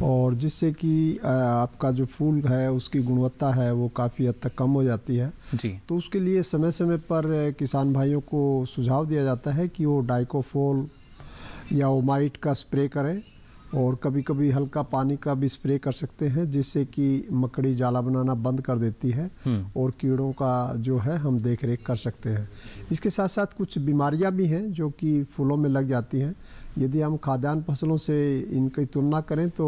C: और जिससे कि आपका जो फूल है उसकी गुणवत्ता है वो काफ़ी हद तक कम हो जाती है जी तो उसके लिए समय समय पर किसान भाइयों को सुझाव दिया जाता है कि वो डाइकोफोल या ओमाइट का स्प्रे करें और कभी कभी हल्का पानी का भी स्प्रे कर सकते हैं जिससे कि मकड़ी जाला बनाना बंद कर देती है हम्म। और कीड़ों का जो है हम देख रेख कर सकते हैं इसके साथ साथ कुछ बीमारियां भी हैं जो कि फूलों में लग जाती हैं यदि हम खाद्यान्न फसलों से इनकी तुलना करें तो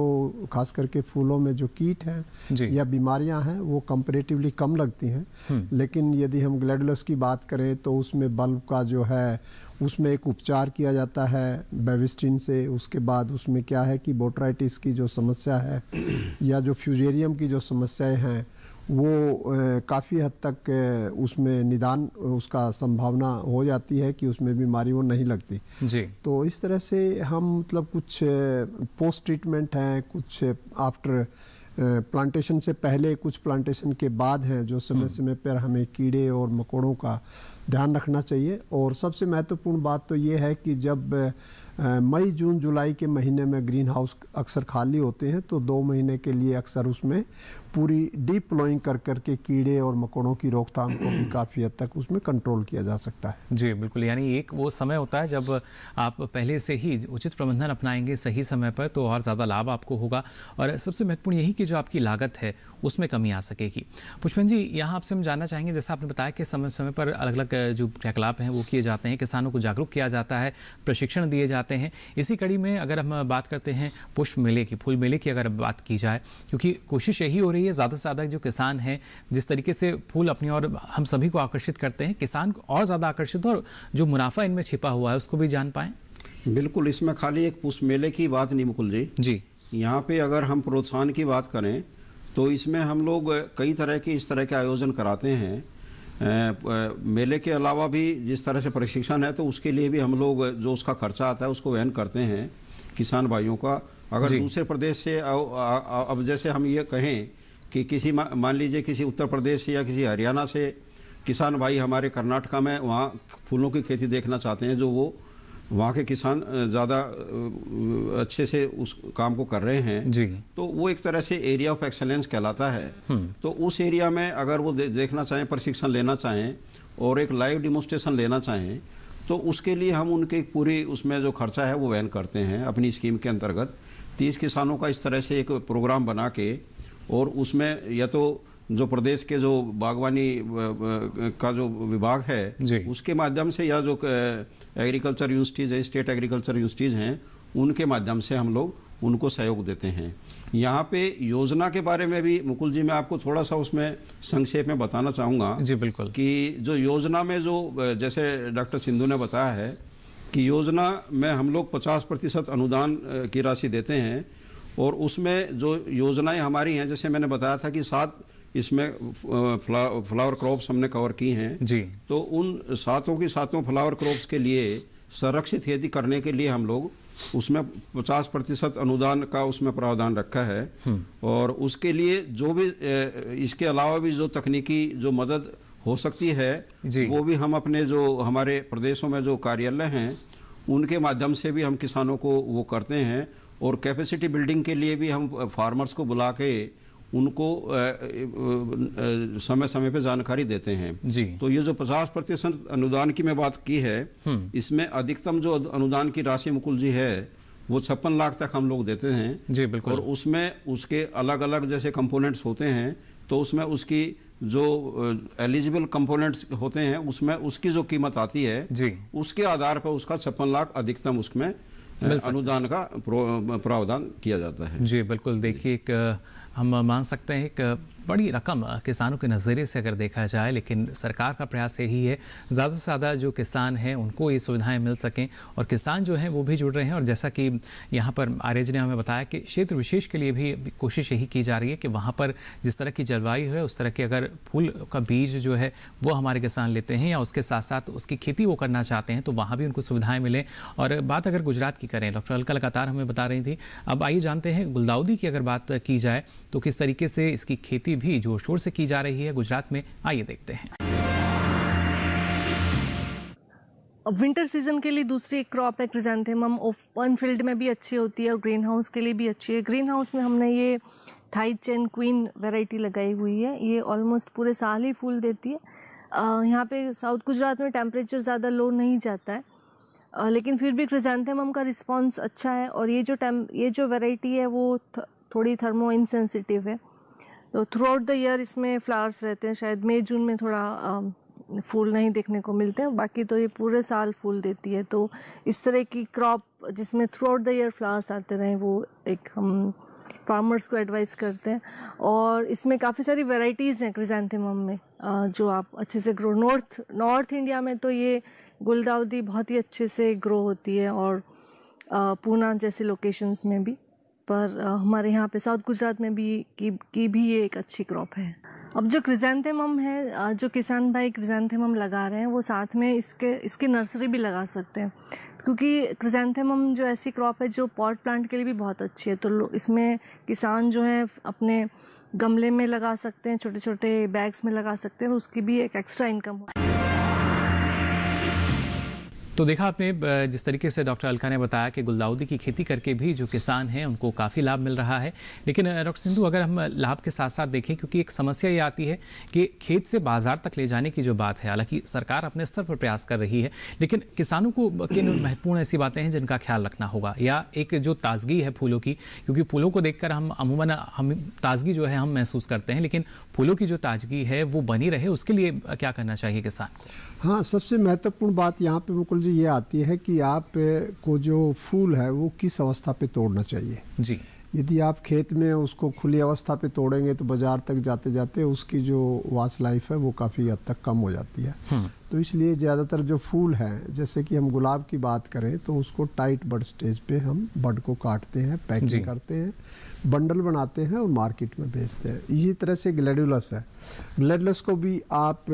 C: खास करके फूलों में जो कीट हैं या बीमारियां हैं वो कंपेरेटिवली कम लगती हैं हम्म। लेकिन यदि हम ग्लैडुलस की बात करें तो उसमें बल्ब का जो है उसमें एक उपचार किया जाता है बेविस्टिन से उसके बाद उसमें क्या है कि बोट्राइटिस की जो समस्या है या जो फ्यूजेरियम की जो समस्याएं हैं वो काफ़ी हद तक उसमें निदान उसका संभावना हो जाती है कि उसमें बीमारी वो नहीं लगती जी तो इस तरह से हम मतलब कुछ पोस्ट ट्रीटमेंट हैं कुछ आफ्टर प्लांटेशन से पहले कुछ प्लांटेशन के बाद हैं जो समय हम्म। समय पर हमें कीड़े और मकोड़ों का ध्यान रखना चाहिए और सबसे महत्वपूर्ण बात तो ये है कि जब मई जून जुलाई के महीने में ग्रीन हाउस अक्सर खाली होते हैं तो दो महीने के लिए अक्सर उसमें पूरी डीप प्लोइंग कर करके कीड़े और मकोड़ों की रोकथाम को भी काफ़ी हद तक उसमें कंट्रोल किया जा सकता
A: है जी बिल्कुल यानी एक वो समय होता है जब आप पहले से ही उचित प्रबंधन अपनाएंगे सही समय पर तो और ज़्यादा लाभ आपको होगा और सबसे महत्वपूर्ण यही कि जो आपकी लागत है उसमें कमी आ सकेगी पुष्पन जी यहाँ आपसे हम जानना चाहेंगे जैसा आपने बताया कि समय समय पर अलग अलग जो क्रियाकलाप हैं वो किए जाते हैं किसानों को जागरूक किया जाता है प्रशिक्षण दिए जाते जाते हैं इसी कड़ी में अगर हम बात करते हैं पुष्प मेले की फूल मेले की अगर बात की जाए क्योंकि कोशिश यही हो रही है ज़्यादा से ज़्यादा जो किसान हैं जिस तरीके से फूल अपनी और हम सभी को आकर्षित करते हैं किसान को और ज़्यादा आकर्षित और जो मुनाफा इनमें छिपा हुआ है उसको भी जान पाएँ
D: बिल्कुल इसमें खाली एक पुष्प मेले की बात नहीं मुकुल जी जी यहाँ पे अगर हम प्रोत्साहन की बात करें तो इसमें हम लोग कई तरह के इस तरह के आयोजन कराते हैं मेले के अलावा भी जिस तरह से प्रशिक्षण है तो उसके लिए भी हम लोग जो उसका खर्चा आता है उसको वहन करते हैं किसान भाइयों का अगर दूसरे प्रदेश से अब जैसे हम ये कहें कि किसी मान लीजिए किसी उत्तर प्रदेश से या किसी हरियाणा से किसान भाई हमारे कर्नाटका में वहाँ फूलों की खेती देखना चाहते हैं जो वो वहाँ के किसान ज़्यादा अच्छे से उस काम को कर रहे हैं जी तो वो एक तरह से एरिया ऑफ एक्सेलेंस कहलाता है हम्म। तो उस एरिया में अगर वो देखना चाहें प्रशिक्षण लेना चाहें और एक लाइव डिमोस्ट्रेशन लेना चाहें तो उसके लिए हम उनके पूरी उसमें जो खर्चा है वो वहन करते हैं अपनी स्कीम के अंतर्गत तीस किसानों का इस तरह से एक प्रोग्राम बना के और उसमें या तो जो प्रदेश के जो बागवानी का जो विभाग है उसके माध्यम से या जो एग्रीकल्चर यूनिवर्सिटीज़ है स्टेट एग्रीकल्चर यूनिवर्सिटीज़ हैं उनके माध्यम से हम लोग उनको सहयोग देते हैं यहाँ पे योजना के बारे में भी मुकुल जी मैं आपको थोड़ा सा उसमें संक्षेप में बताना चाहूँगा जी बिल्कुल कि जो योजना में जो जैसे डॉक्टर सिंधु ने बताया है कि योजना में हम लोग पचास प्रतिशत अनुदान की राशि देते हैं और उसमें जो योजनाएं हमारी हैं जैसे मैंने बताया था कि सात इसमें फ्ला, फ्लावर क्रॉप्स हमने कवर की हैं जी तो उन सातों की सातों फ्लावर क्रॉप्स के लिए संरक्षित खेती करने के लिए हम लोग उसमें 50 प्रतिशत अनुदान का उसमें प्रावधान रखा है हम्म। और उसके लिए जो भी इसके अलावा भी जो तकनीकी जो मदद हो सकती है वो भी हम अपने जो हमारे प्रदेशों में जो कार्यालय हैं उनके माध्यम से भी हम किसानों को वो करते हैं और कैपेसिटी बिल्डिंग के लिए भी हम फार्मर्स को बुला के उनको समय समय पर जानकारी देते हैं जी तो ये जो 50 प्रतिशत अनुदान की मैं बात की है हम्म। इसमें अधिकतम जो अनुदान की राशि मुकुल जी है वो छप्पन लाख तक हम लोग देते हैं जी बिल्कुल और उसमें उसके अलग अलग जैसे कंपोनेंट्स होते हैं तो उसमें उसकी जो एलिजिबल कंपोनेंट्स होते हैं उसमें उसकी जो कीमत आती है जी उसके आधार पर उसका छप्पन लाख अधिकतम उसमें
A: अनुदान
D: का प्रावधान किया जाता है
A: जी बिल्कुल देखिए एक हम मान सकते हैं कि बड़ी रकम किसानों के नज़रिए से अगर देखा जाए लेकिन सरकार का प्रयास यही है ज़्यादा से ज़्यादा जो किसान हैं उनको ये सुविधाएं मिल सकें और किसान जो हैं वो भी जुड़ रहे हैं और जैसा कि यहाँ पर आर्यज ने हमें बताया कि क्षेत्र विशेष के लिए भी कोशिश यही की जा रही है कि वहाँ पर जिस तरह की जलवायु है उस तरह के अगर फूल का बीज जो है वो हमारे किसान लेते हैं या उसके साथ साथ उसकी खेती वो करना चाहते हैं तो वहाँ भी उनको सुविधाएँ मिलें और बात अगर गुजरात की करें डॉक्टर अलका लगातार हमें बता रही थी अब आइए जानते हैं गुलदाउदी की अगर बात की जाए तो किस तरीके से इसकी खेती तैयारी भी जोर शोर से की जा रही है गुजरात में आइए देखते हैं
E: अब विंटर सीजन के लिए दूसरी एक क्रॉप है क्रिजेंथेमम ओपन फील्ड में भी अच्छी होती है और ग्रीन हाउस के लिए भी अच्छी है ग्रीन हाउस में हमने ये थाई चेन क्वीन वैरायटी लगाई हुई है ये ऑलमोस्ट पूरे साल ही फूल देती है आ, यहाँ पे साउथ गुजरात में टेम्परेचर ज़्यादा लो नहीं जाता है आ, लेकिन फिर भी क्रिजेंथेमम का रिस्पॉन्स अच्छा है और ये जो टेम ये जो वेराइटी है वो थ, थोड़ी थर्मो इनसेंसिटिव है तो थ्रू आउट द ईयर इसमें फ्लावर्स रहते हैं शायद मई जून में थोड़ा um, फूल नहीं देखने को मिलते हैं बाकी तो ये पूरे साल फूल देती है तो इस तरह की क्रॉप जिसमें throughout the year flowers आते रहें वो एक हम फार्मर्स को एडवाइस करते हैं और इसमें काफ़ी सारी वेराइटीज़ हैं क्रिजेंथेमम में uh, जो आप अच्छे से ग्रो नॉर्थ नॉर्थ इंडिया में तो ये गुलदाउदी बहुत ही अच्छे से ग्रो होती है और पूना uh, जैसे लोकेशंस में भी पर हमारे यहाँ पे साउथ गुजरात में भी की, की भी ये एक अच्छी क्रॉप है अब जो क्रिजेंथेमम है जो किसान भाई क्रिजेंथेमम लगा रहे हैं वो साथ में इसके इसकी नर्सरी भी लगा सकते हैं क्योंकि क्रिजेंथेमम जो ऐसी क्रॉप है जो पॉट प्लांट के लिए भी बहुत अच्छी है तो इसमें किसान जो है अपने गमले में लगा सकते हैं छोटे छोटे बैग्स में लगा सकते हैं उसकी भी एक एक्स्ट्रा इनकम होती है
A: तो देखा आपने जिस तरीके से डॉक्टर अलका ने बताया कि गुलदाउदी की खेती करके भी जो किसान हैं उनको काफ़ी लाभ मिल रहा है लेकिन डॉक्टर सिंधु अगर हम लाभ के साथ साथ देखें क्योंकि एक समस्या ये आती है कि खेत से बाजार तक ले जाने की जो बात है हालांकि सरकार अपने स्तर पर प्रयास कर रही है लेकिन किसानों को किन महत्वपूर्ण ऐसी बातें हैं जिनका ख्याल रखना होगा या एक जो ताजगी है फूलों की क्योंकि फूलों को देख हम अमूमन हम ताजगी जो है हम महसूस करते हैं लेकिन फूलों की जो ताजगी है वो बनी रहे उसके लिए क्या करना चाहिए किसान हाँ सबसे
C: महत्वपूर्ण बात यहाँ पे मुकुल जी ये आती है कि आप को जो फूल है वो किस अवस्था पे तोड़ना चाहिए जी यदि आप खेत में उसको खुली अवस्था पे तोड़ेंगे तो बाज़ार तक जाते जाते उसकी जो वास लाइफ है वो काफ़ी हद तक कम हो जाती है हम्म। तो इसलिए ज़्यादातर जो फूल हैं जैसे कि हम गुलाब की बात करें तो उसको टाइट बड स्टेज पे हम बड को काटते हैं पैकिंग करते हैं बंडल बनाते हैं और मार्केट में बेचते हैं इसी तरह से ग्लेडुलस है ग्लेडुलस को भी आप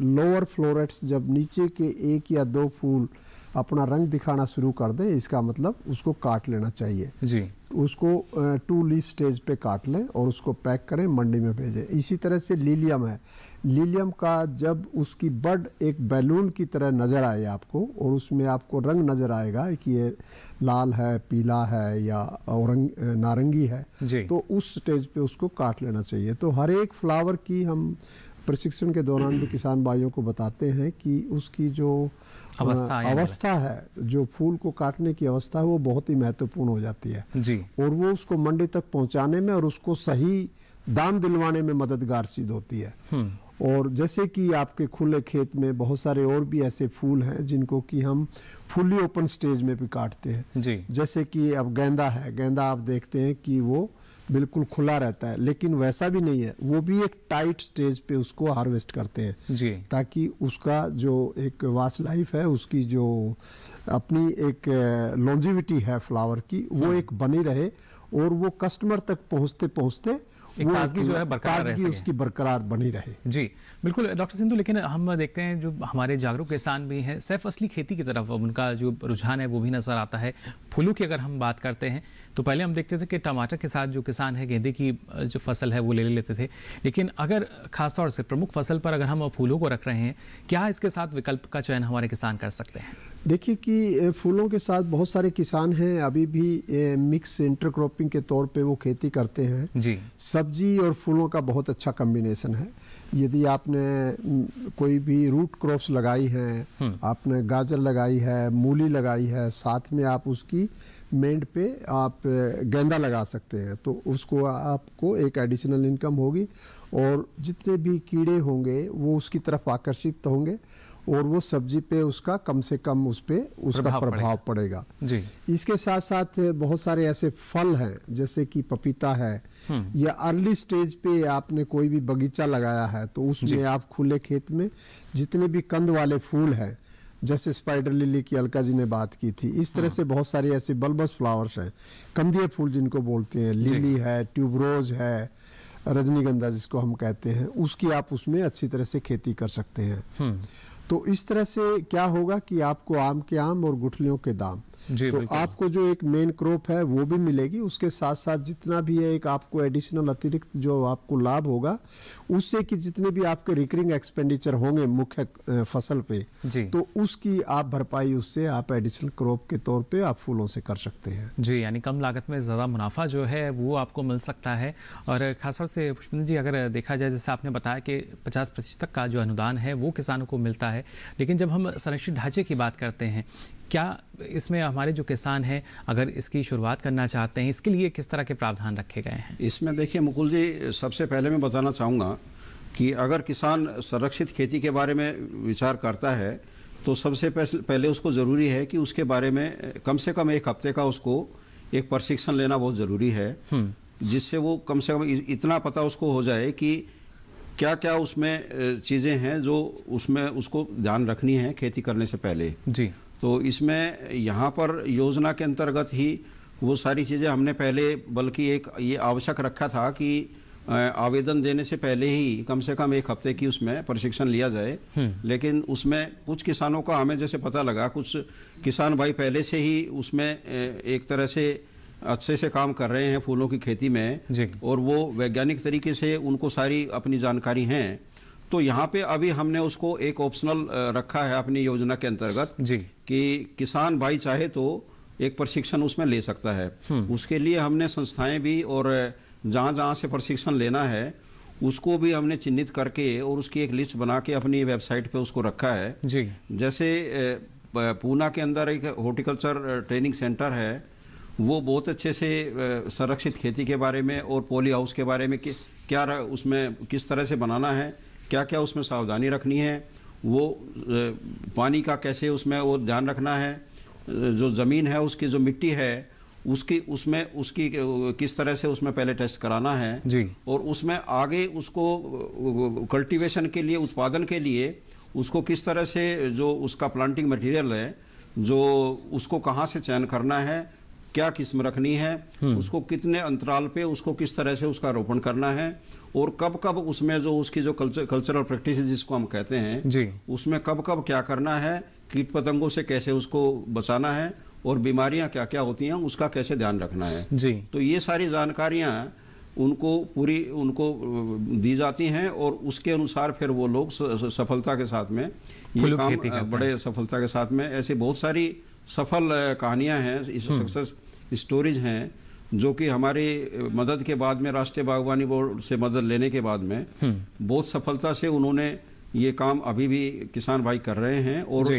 C: लोअर फ्लोरेट्स जब नीचे के एक या दो फूल अपना रंग दिखाना शुरू कर दें इसका मतलब उसको काट लेना चाहिए जी उसको टू लीफ स्टेज पे काट लें और उसको पैक करें मंडी में भेजें इसी तरह से लीलियम है लीलियम का जब उसकी बड एक बैलून की तरह नज़र आए आपको और उसमें आपको रंग नज़र आएगा कि ये लाल है पीला है या औरंग नारंगी है तो उस स्टेज पे उसको काट लेना चाहिए तो हर एक फ्लावर की हम प्रशिक्षण के दौरान भी किसान भाइयों को बताते हैं कि उसकी जो अवस्था, अवस्था है जो फूल को काटने की अवस्था है वो बहुत ही महत्वपूर्ण हो जाती है जी और वो उसको मंडी तक पहुंचाने में और उसको सही दाम दिलवाने में मददगार सिद्ध होती है हम्म। और जैसे कि आपके खुले खेत में बहुत सारे और भी ऐसे फूल हैं जिनको कि हम फुली ओपन स्टेज में भी काटते हैं जी जैसे कि अब गेंदा है गेंदा आप देखते हैं कि वो बिल्कुल खुला रहता है लेकिन वैसा भी नहीं है वो भी एक टाइट स्टेज पे उसको हार्वेस्ट करते हैं जी ताकि उसका जो एक वास लाइफ है उसकी जो अपनी एक लॉन्जिविटी है फ्लावर की वो हाँ। एक बनी रहे और वो कस्टमर तक पहुंचते पहुंचते ताजगी जो है बरकरार रह उसकी बरकरार बनी रहे
A: जी बिल्कुल डॉक्टर सिंधु लेकिन हम देखते हैं जो हमारे जागरूक किसान भी हैं सैफ असली खेती की तरफ उनका जो रुझान है वो भी नज़र आता है फूलों की अगर हम बात करते हैं तो पहले हम देखते थे कि टमाटर के साथ जो किसान है गेंदे की जो फसल है वो ले लेते थे लेकिन अगर खासतौर से प्रमुख फसल पर अगर हम फूलों को रख रहे हैं क्या इसके साथ विकल्प का चयन हमारे किसान कर सकते हैं
C: देखिए कि फूलों के साथ बहुत सारे किसान हैं अभी भी मिक्स इंटरक्रॉपिंग के तौर पे वो खेती करते हैं जी सब्जी और फूलों का बहुत अच्छा कम्बिनेशन है यदि आपने कोई भी रूट क्रॉप्स लगाई हैं हम्म। आपने गाजर लगाई है मूली लगाई है साथ में आप उसकी मेंड पे आप गेंदा लगा सकते हैं तो उसको आपको एक एडिशनल इनकम होगी और जितने भी कीड़े होंगे वो उसकी तरफ आकर्षित होंगे और वो सब्जी पे उसका कम से कम उस पर उसका प्रभाव, पड़ेगा।, पड़ेगा जी इसके साथ साथ बहुत सारे ऐसे फल हैं जैसे कि पपीता है हम्म। या अर्ली स्टेज पे आपने कोई भी बगीचा लगाया है तो उसमें आप खुले खेत में जितने भी कंद वाले फूल हैं जैसे स्पाइडर लिली की अलका जी ने बात की थी इस तरह हम्म। से बहुत सारे ऐसे बल्बस फ्लावर्स हैं कंधे फूल जिनको बोलते हैं लिली है ट्यूबरोज है रजनीगंधा जिसको हम कहते हैं उसकी आप उसमें अच्छी तरह से खेती कर सकते हैं हम्म। तो इस तरह से क्या होगा कि आपको आम के आम और गुठलियों के दाम जी तो आपको जो एक मेन क्रॉप है वो भी मिलेगी उसके साथ साथ जितना भी है एक आपको एडिशनल अतिरिक्त जो आपको लाभ होगा उससे कि जितने भी आपके रिकरिंग एक्सपेंडिचर होंगे मुख्य फसल पे तो उसकी आप भरपाई उससे आप एडिशनल क्रॉप के तौर पे आप फूलों से कर सकते हैं
A: जी यानी कम लागत में ज़्यादा मुनाफा जो है वो आपको मिल सकता है और खासतौर से पुष्पिंद जी अगर देखा जाए जैसे आपने बताया कि पचास प्रतिशत का जो अनुदान है वो किसानों को मिलता है लेकिन जब हम संरक्षित ढांचे की बात करते हैं क्या इसमें हमारे जो किसान हैं अगर इसकी शुरुआत करना चाहते हैं इसके लिए किस तरह के प्रावधान रखे गए हैं
D: इसमें देखिए मुकुल जी सबसे पहले मैं बताना चाहूँगा कि अगर किसान संरक्षित खेती के बारे में विचार करता है तो सबसे पहले उसको ज़रूरी है कि उसके बारे में कम से कम एक हफ्ते का उसको एक प्रशिक्षण लेना बहुत ज़रूरी है हम्म। जिससे वो कम से कम इतना पता उसको हो जाए कि क्या क्या उसमें चीज़ें हैं जो उसमें उसको ध्यान रखनी है खेती करने से पहले जी तो इसमें यहाँ पर योजना के अंतर्गत ही वो सारी चीज़ें हमने पहले बल्कि एक ये आवश्यक रखा था कि आवेदन देने से पहले ही कम से कम एक हफ्ते की उसमें प्रशिक्षण लिया जाए हम्म। लेकिन उसमें कुछ किसानों का हमें जैसे पता लगा कुछ किसान भाई पहले से ही उसमें एक तरह से अच्छे से काम कर रहे हैं फूलों की खेती में और वो वैज्ञानिक तरीके से उनको सारी अपनी जानकारी हैं तो यहाँ पे अभी हमने उसको एक ऑप्शनल रखा है अपनी योजना के अंतर्गत जी कि किसान भाई चाहे तो एक प्रशिक्षण उसमें ले सकता है हम्म। उसके लिए हमने संस्थाएं भी और जहाँ जहाँ से प्रशिक्षण लेना है उसको भी हमने चिन्हित करके और उसकी एक लिस्ट बना के अपनी वेबसाइट पे उसको रखा है जी जैसे पूना के अंदर एक हॉर्टिकल्चर ट्रेनिंग सेंटर है वो बहुत अच्छे से संरक्षित खेती के बारे में और पोली हाउस के बारे में क्या उसमें किस तरह से बनाना है क्या क्या उसमें सावधानी रखनी है वो पानी का कैसे उसमें वो ध्यान रखना है जो ज़मीन है उसकी जो मिट्टी है उसकी उसमें उसकी किस तरह से उसमें पहले टेस्ट कराना है जी और उसमें आगे उसको कल्टीवेशन के लिए उत्पादन के लिए उसको किस तरह से जो उसका प्लांटिंग मटेरियल है जो उसको कहाँ से चयन करना है क्या किस्म रखनी है हम्म। उसको कितने अंतराल पे उसको किस तरह से उसका रोपण करना है और कब कब उसमें जो उसकी जो कल्चर कल्चरल प्रैक्टिस जिसको हम कहते हैं जी उसमें कब कब क्या करना है कीट पतंगों से कैसे उसको बचाना है और बीमारियां क्या क्या होती हैं उसका कैसे ध्यान रखना है जी तो ये सारी जानकारियां उनको पूरी उनको दी जाती हैं और उसके अनुसार फिर वो लोग सफलता के साथ में ये काम बड़े सफलता के साथ में ऐसी बहुत सारी सफल कहानियां हैं सक्सेस स्टोरीज हम्म। हैं जो कि हमारी मदद के बाद में राष्ट्रीय बागवानी बोर्ड से मदद लेने के बाद में हम्म। बहुत सफलता से उन्होंने ये काम अभी भी किसान भाई कर रहे हैं और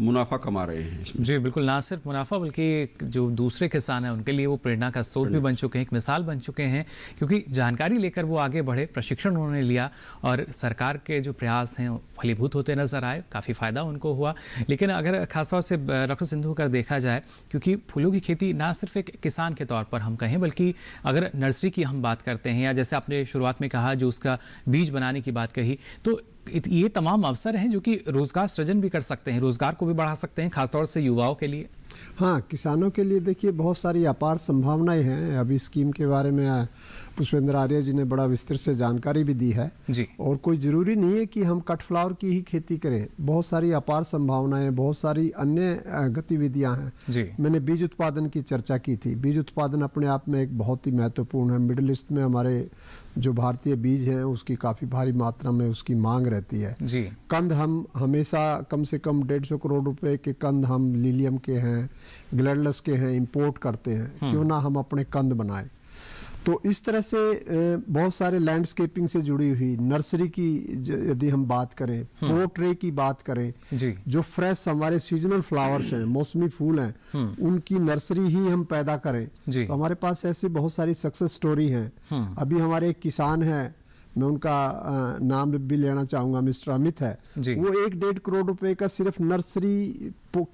D: मुनाफा कमा रहे हैं
A: जी बिल्कुल ना सिर्फ मुनाफा बल्कि जो दूसरे किसान हैं उनके लिए वो प्रेरणा का स्रोत भी बन चुके हैं एक मिसाल बन चुके हैं क्योंकि जानकारी लेकर वो आगे बढ़े प्रशिक्षण उन्होंने लिया और सरकार के जो प्रयास हैं फलीभूत होते नजर आए काफ़ी फ़ायदा उनको हुआ लेकिन अगर खासतौर से डॉक्टर सिंधु कर देखा जाए क्योंकि फूलों की खेती ना सिर्फ एक किसान के तौर पर हम कहें बल्कि अगर नर्सरी की हम बात करते हैं या जैसे आपने शुरुआत में कहा जो उसका बीज बनाने की बात कही तो ये तमाम अवसर हैं जो कि रोज़गार सृजन भी कर सकते हैं रोज़गार को भी बढ़ा सकते हैं खासतौर से युवाओं के लिए
C: हाँ किसानों के लिए देखिए बहुत सारी अपार संभावनाएं हैं अभी स्कीम के बारे में पुष्पेंद्र आर्य जी ने बड़ा विस्तृत से जानकारी भी दी है जी और कोई ज़रूरी नहीं है कि हम कट फ्लावर की ही खेती करें बहुत सारी अपार संभावनाएं बहुत सारी अन्य गतिविधियां हैं जी मैंने बीज उत्पादन की चर्चा की थी बीज उत्पादन अपने आप में एक बहुत ही महत्वपूर्ण है मिडल ईस्ट में हमारे जो भारतीय बीज हैं उसकी काफ़ी भारी मात्रा में उसकी मांग रहती है जी कंद हम हमेशा कम से कम डेढ़ सौ करोड़ रुपए के कंद हम लीलियम के हैं ग्लैंडलस के हैं इंपोर्ट करते हैं हम्म। क्यों ना हम अपने कंद बनाएं तो इस तरह से बहुत सारे लैंडस्केपिंग से जुड़ी हुई नर्सरी की यदि हम बात करें पोट्रे हम्म। की बात करें जी। जो फ्रेश हमारे सीजनल फ्लावर्स हैं मौसमी फूल हैं हम्म। उनकी नर्सरी ही हम पैदा करें तो हमारे पास ऐसी बहुत सारी सक्सेस स्टोरी हैं हम्म। अभी हमारे एक किसान हैं मैं उनका नाम भी लेना चाहूंगा मिस्टर अमित है वो एक डेढ़ करोड़ रुपए का सिर्फ नर्सरी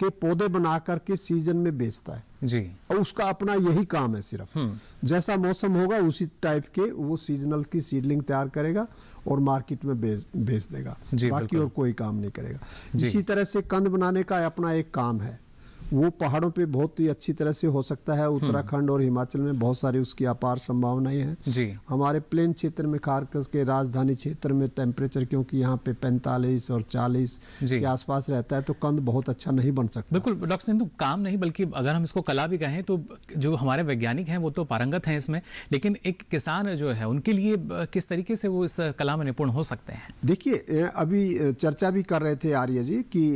C: के पौधे बना करके सीजन में बेचता है जी और उसका अपना यही काम है सिर्फ हम्म। जैसा मौसम होगा उसी टाइप के वो सीजनल की सीडलिंग तैयार करेगा और मार्केट में बेच बेच देगा बाकी और कोई काम नहीं करेगा इसी तरह से कंद बनाने का अपना एक काम है वो पहाड़ों पे बहुत ही अच्छी तरह से हो सकता है हम्म। उत्तराखंड और हिमाचल में बहुत सारी उसकी अपार संभावनाएं हैं जी हमारे प्लेन क्षेत्र में खारकस के राजधानी क्षेत्र में टेम्परेचर क्योंकि यहाँ पे 45 और 40 के आसपास रहता है तो
A: कंद बहुत अच्छा नहीं बन सकता बिल्कुल डॉक्टर सिंधु तो काम नहीं बल्कि अगर हम इसको कला भी कहें तो जो हमारे वैज्ञानिक हैं वो तो पारंगत हैं इसमें लेकिन एक किसान जो है उनके लिए किस तरीके से वो इस कला में निपुण हो सकते हैं
C: देखिए अभी चर्चा भी कर रहे थे आर्य जी की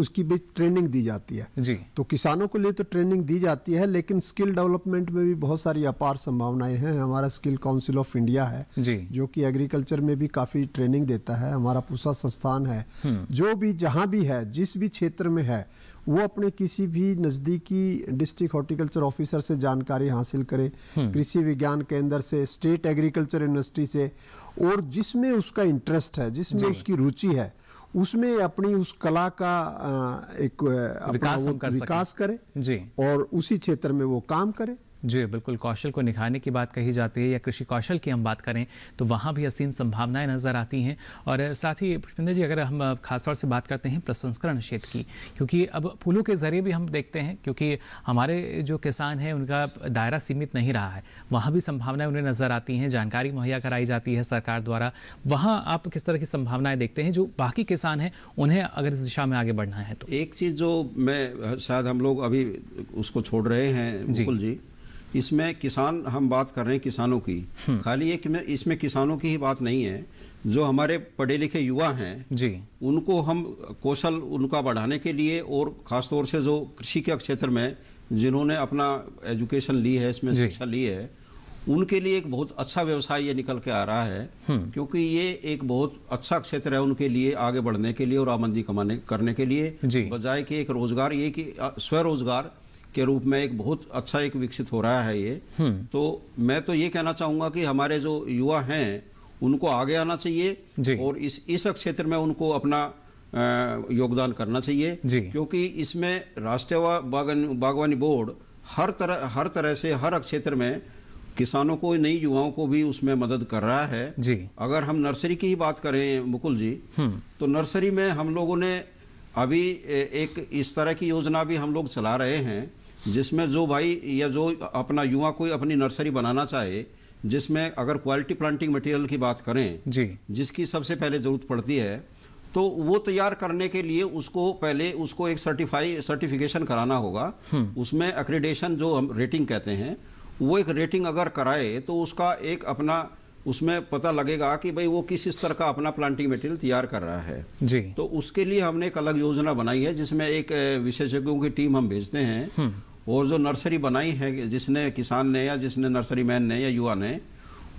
C: उसकी भी ट्रेनिंग दी जाती है है जी तो किसानों के लिए तो ट्रेनिंग दी जाती है लेकिन स्किल डेवलपमेंट में भी बहुत सारी अपार संभावनाएं हैं हमारा स्किल काउंसिल ऑफ इंडिया है जी जो कि एग्रीकल्चर में भी काफ़ी ट्रेनिंग देता है हमारा पूसा संस्थान है हम्म। जो भी जहाँ भी है जिस भी क्षेत्र में है वो अपने किसी भी नज़दीकी डिस्ट्रिक्ट हॉर्टिकल्चर ऑफिसर से जानकारी हासिल करे हम्म। कृषि विज्ञान केंद्र से स्टेट एग्रीकल्चर यूनिवर्सिटी से और जिसमें उसका इंटरेस्ट है जिसमें उसकी रुचि है उसमें अपनी उस कला का एक विकास, विकास करें जी और उसी क्षेत्र में वो काम
A: करें जी बिल्कुल कौशल को निखारने की बात कही जाती है या कृषि कौशल की हम बात करें तो वहाँ भी असीम संभावनाएं नज़र आती हैं और साथ ही पुष्पिंदर जी अगर हम खासतौर से बात करते हैं प्रसंस्करण क्षेत्र की क्योंकि अब फूलों के ज़रिए भी हम देखते हैं क्योंकि हमारे जो किसान हैं उनका दायरा सीमित नहीं रहा है वहाँ भी संभावनाएँ उन्हें नज़र आती हैं जानकारी मुहैया कराई जाती है सरकार द्वारा वहाँ आप किस तरह की संभावनाएँ देखते हैं जो बाकी किसान हैं उन्हें अगर इस दिशा में आगे बढ़ना है तो
D: एक चीज़ जो मैं शायद हम लोग अभी उसको छोड़ रहे हैं जी, जी इसमें किसान हम बात कर रहे हैं किसानों की हम्म। खाली एक इसमें किसानों की ही बात नहीं है जो हमारे पढ़े लिखे युवा हैं जी उनको हम कौशल उनका बढ़ाने के लिए और ख़ासतौर से जो कृषि के क्षेत्र में जिन्होंने अपना एजुकेशन ली है इसमें शिक्षा ली है उनके लिए एक बहुत अच्छा व्यवसाय ये निकल के आ रहा है हम्म। क्योंकि ये एक बहुत अच्छा क्षेत्र है उनके लिए आगे बढ़ने के लिए और आमंदी कमाने करने के लिए बजाय कि एक रोजगार ये कि स्वरोजगार के रूप में एक बहुत अच्छा एक विकसित हो रहा है ये हम्म। तो मैं तो ये कहना चाहूँगा कि हमारे जो युवा हैं उनको आगे आना चाहिए और इस इस क्षेत्र में उनको अपना योगदान करना चाहिए क्योंकि इसमें राष्ट्रीय बागवानी बोर्ड हर तरह हर तरह से हर क्षेत्र में किसानों को नई युवाओं को भी उसमें मदद कर रहा है जी अगर हम नर्सरी की ही बात करें मुकुल जी हम्म। तो नर्सरी में हम लोगों ने अभी एक इस तरह की योजना भी हम लोग चला रहे हैं जिसमें जो भाई या जो अपना युवा कोई अपनी नर्सरी बनाना चाहे जिसमें अगर क्वालिटी प्लांटिंग मटेरियल की बात करें जी जिसकी सबसे पहले ज़रूरत पड़ती है तो वो तैयार करने के लिए उसको पहले उसको एक सर्टिफाई सर्टिफिकेशन कराना होगा हम्म। उसमें अक्रेडेशन जो हम रेटिंग कहते हैं वो एक रेटिंग अगर कराए तो उसका एक अपना उसमें पता लगेगा कि भाई वो किस स्तर का अपना प्लांटिंग मटेरियल तैयार कर रहा है जी तो उसके लिए हमने एक अलग योजना बनाई है जिसमें एक विशेषज्ञों की टीम हम भेजते हैं हम्म। और जो नर्सरी बनाई है जिसने किसान ने या जिसने नर्सरी मैन ने या युवा ने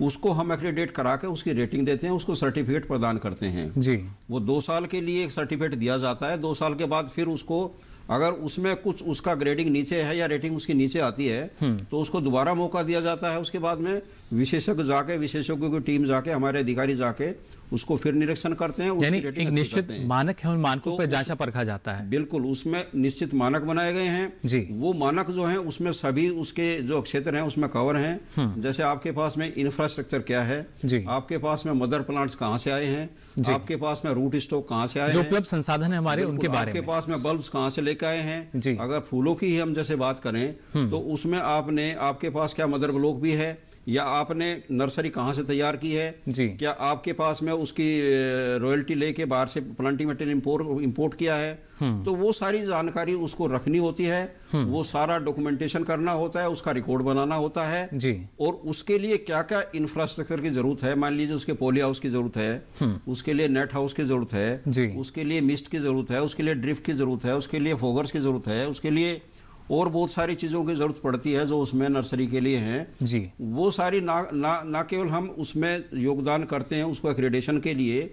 D: उसको हम एक्रेडिट करा के उसकी रेटिंग देते हैं उसको सर्टिफिकेट प्रदान करते हैं जी वो दो साल के लिए एक सर्टिफिकेट दिया जाता है दो साल के बाद फिर उसको अगर उसमें कुछ उसका ग्रेडिंग नीचे है या रेटिंग उसकी नीचे आती है हम्म। तो उसको दोबारा मौका दिया जाता है उसके बाद में विशेषज्ञ जाके विशेषज्ञों की टीम जाके हमारे अधिकारी जाके उसको फिर निरीक्षण करते हैं यानी एक निश्चित
A: मानक है उन मानकों तो पर जांचा परखा
D: जाता है बिल्कुल उसमें निश्चित मानक बनाए गए हैं जी वो मानक जो है उसमें सभी उसके जो क्षेत्र हैं उसमें कवर हैं हम्म। जैसे आपके पास में इंफ्रास्ट्रक्चर क्या है जी आपके पास में मदर प्लांट्स कहाँ से आए हैं आपके पास में रूट स्टॉक कहाँ से आए उपलब्ध
A: संसाधन है हमारे उनके बारे आपके
D: पास में बल्ब कहाँ से लेके आए हैं अगर फूलों की ही हम जैसे बात करें हम्म। तो उसमें आपने आपके पास क्या मदर ब्लॉक भी है या आपने नर्सरी कहाँ से तैयार की है जी क्या आपके पास में उसकी रॉयल्टी लेके बाहर से प्लांटिंग मटेरियल इम्पोर्ट इम्पोर्ट किया है हम्म। तो वो सारी जानकारी उसको रखनी होती है हम्म। वो सारा डॉक्यूमेंटेशन करना होता है उसका रिकॉर्ड बनाना होता है जी और उसके लिए क्या क्या इंफ्रास्ट्रक्चर की जरूरत है मान लीजिए उसके पोली हाउस हम्म। की जरूरत है उसके लिए नेट हाउस की जरूरत है उसके लिए मिस्ट की जरूरत है उसके लिए ड्रिफ्ट की जरूरत है उसके लिए फोगर्स की जरूरत है उसके लिए और बहुत सारी चीज़ों की ज़रूरत पड़ती है जो उसमें नर्सरी के लिए हैं जी वो सारी ना ना ना केवल हम उसमें योगदान करते हैं उसको एक्रेडेशन के लिए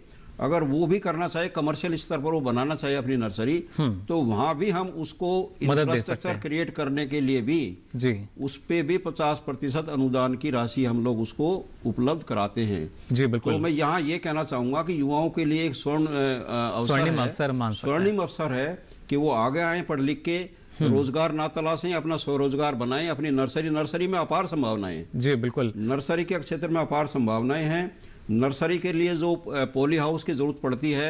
D: अगर वो भी करना चाहिए कमर्शियल स्तर पर वो बनाना चाहिए अपनी नर्सरी हम्म। तो वहाँ भी हम उसको इंफ्रास्ट्रक्चर क्रिएट करने के लिए भी जी उस पर भी पचास प्रतिशत अनुदान की राशि हम लोग उसको उपलब्ध कराते हैं जी बिल्कुल तो मैं यहाँ ये कहना चाहूंगा कि युवाओं के लिए एक स्वर्ण अवसर स्वर्णिम अवसर है कि वो आगे आए पढ़ लिख के हम्म। रोजगार ना तलाशें अपना स्वरोजगार बनाएं अपनी नर्सरी नर्सरी में अपार संभावनाएं जी बिल्कुल नर्सरी के क्षेत्र में अपार संभावनाएं हैं नर्सरी के लिए जो पोली हाउस की ज़रूरत पड़ती है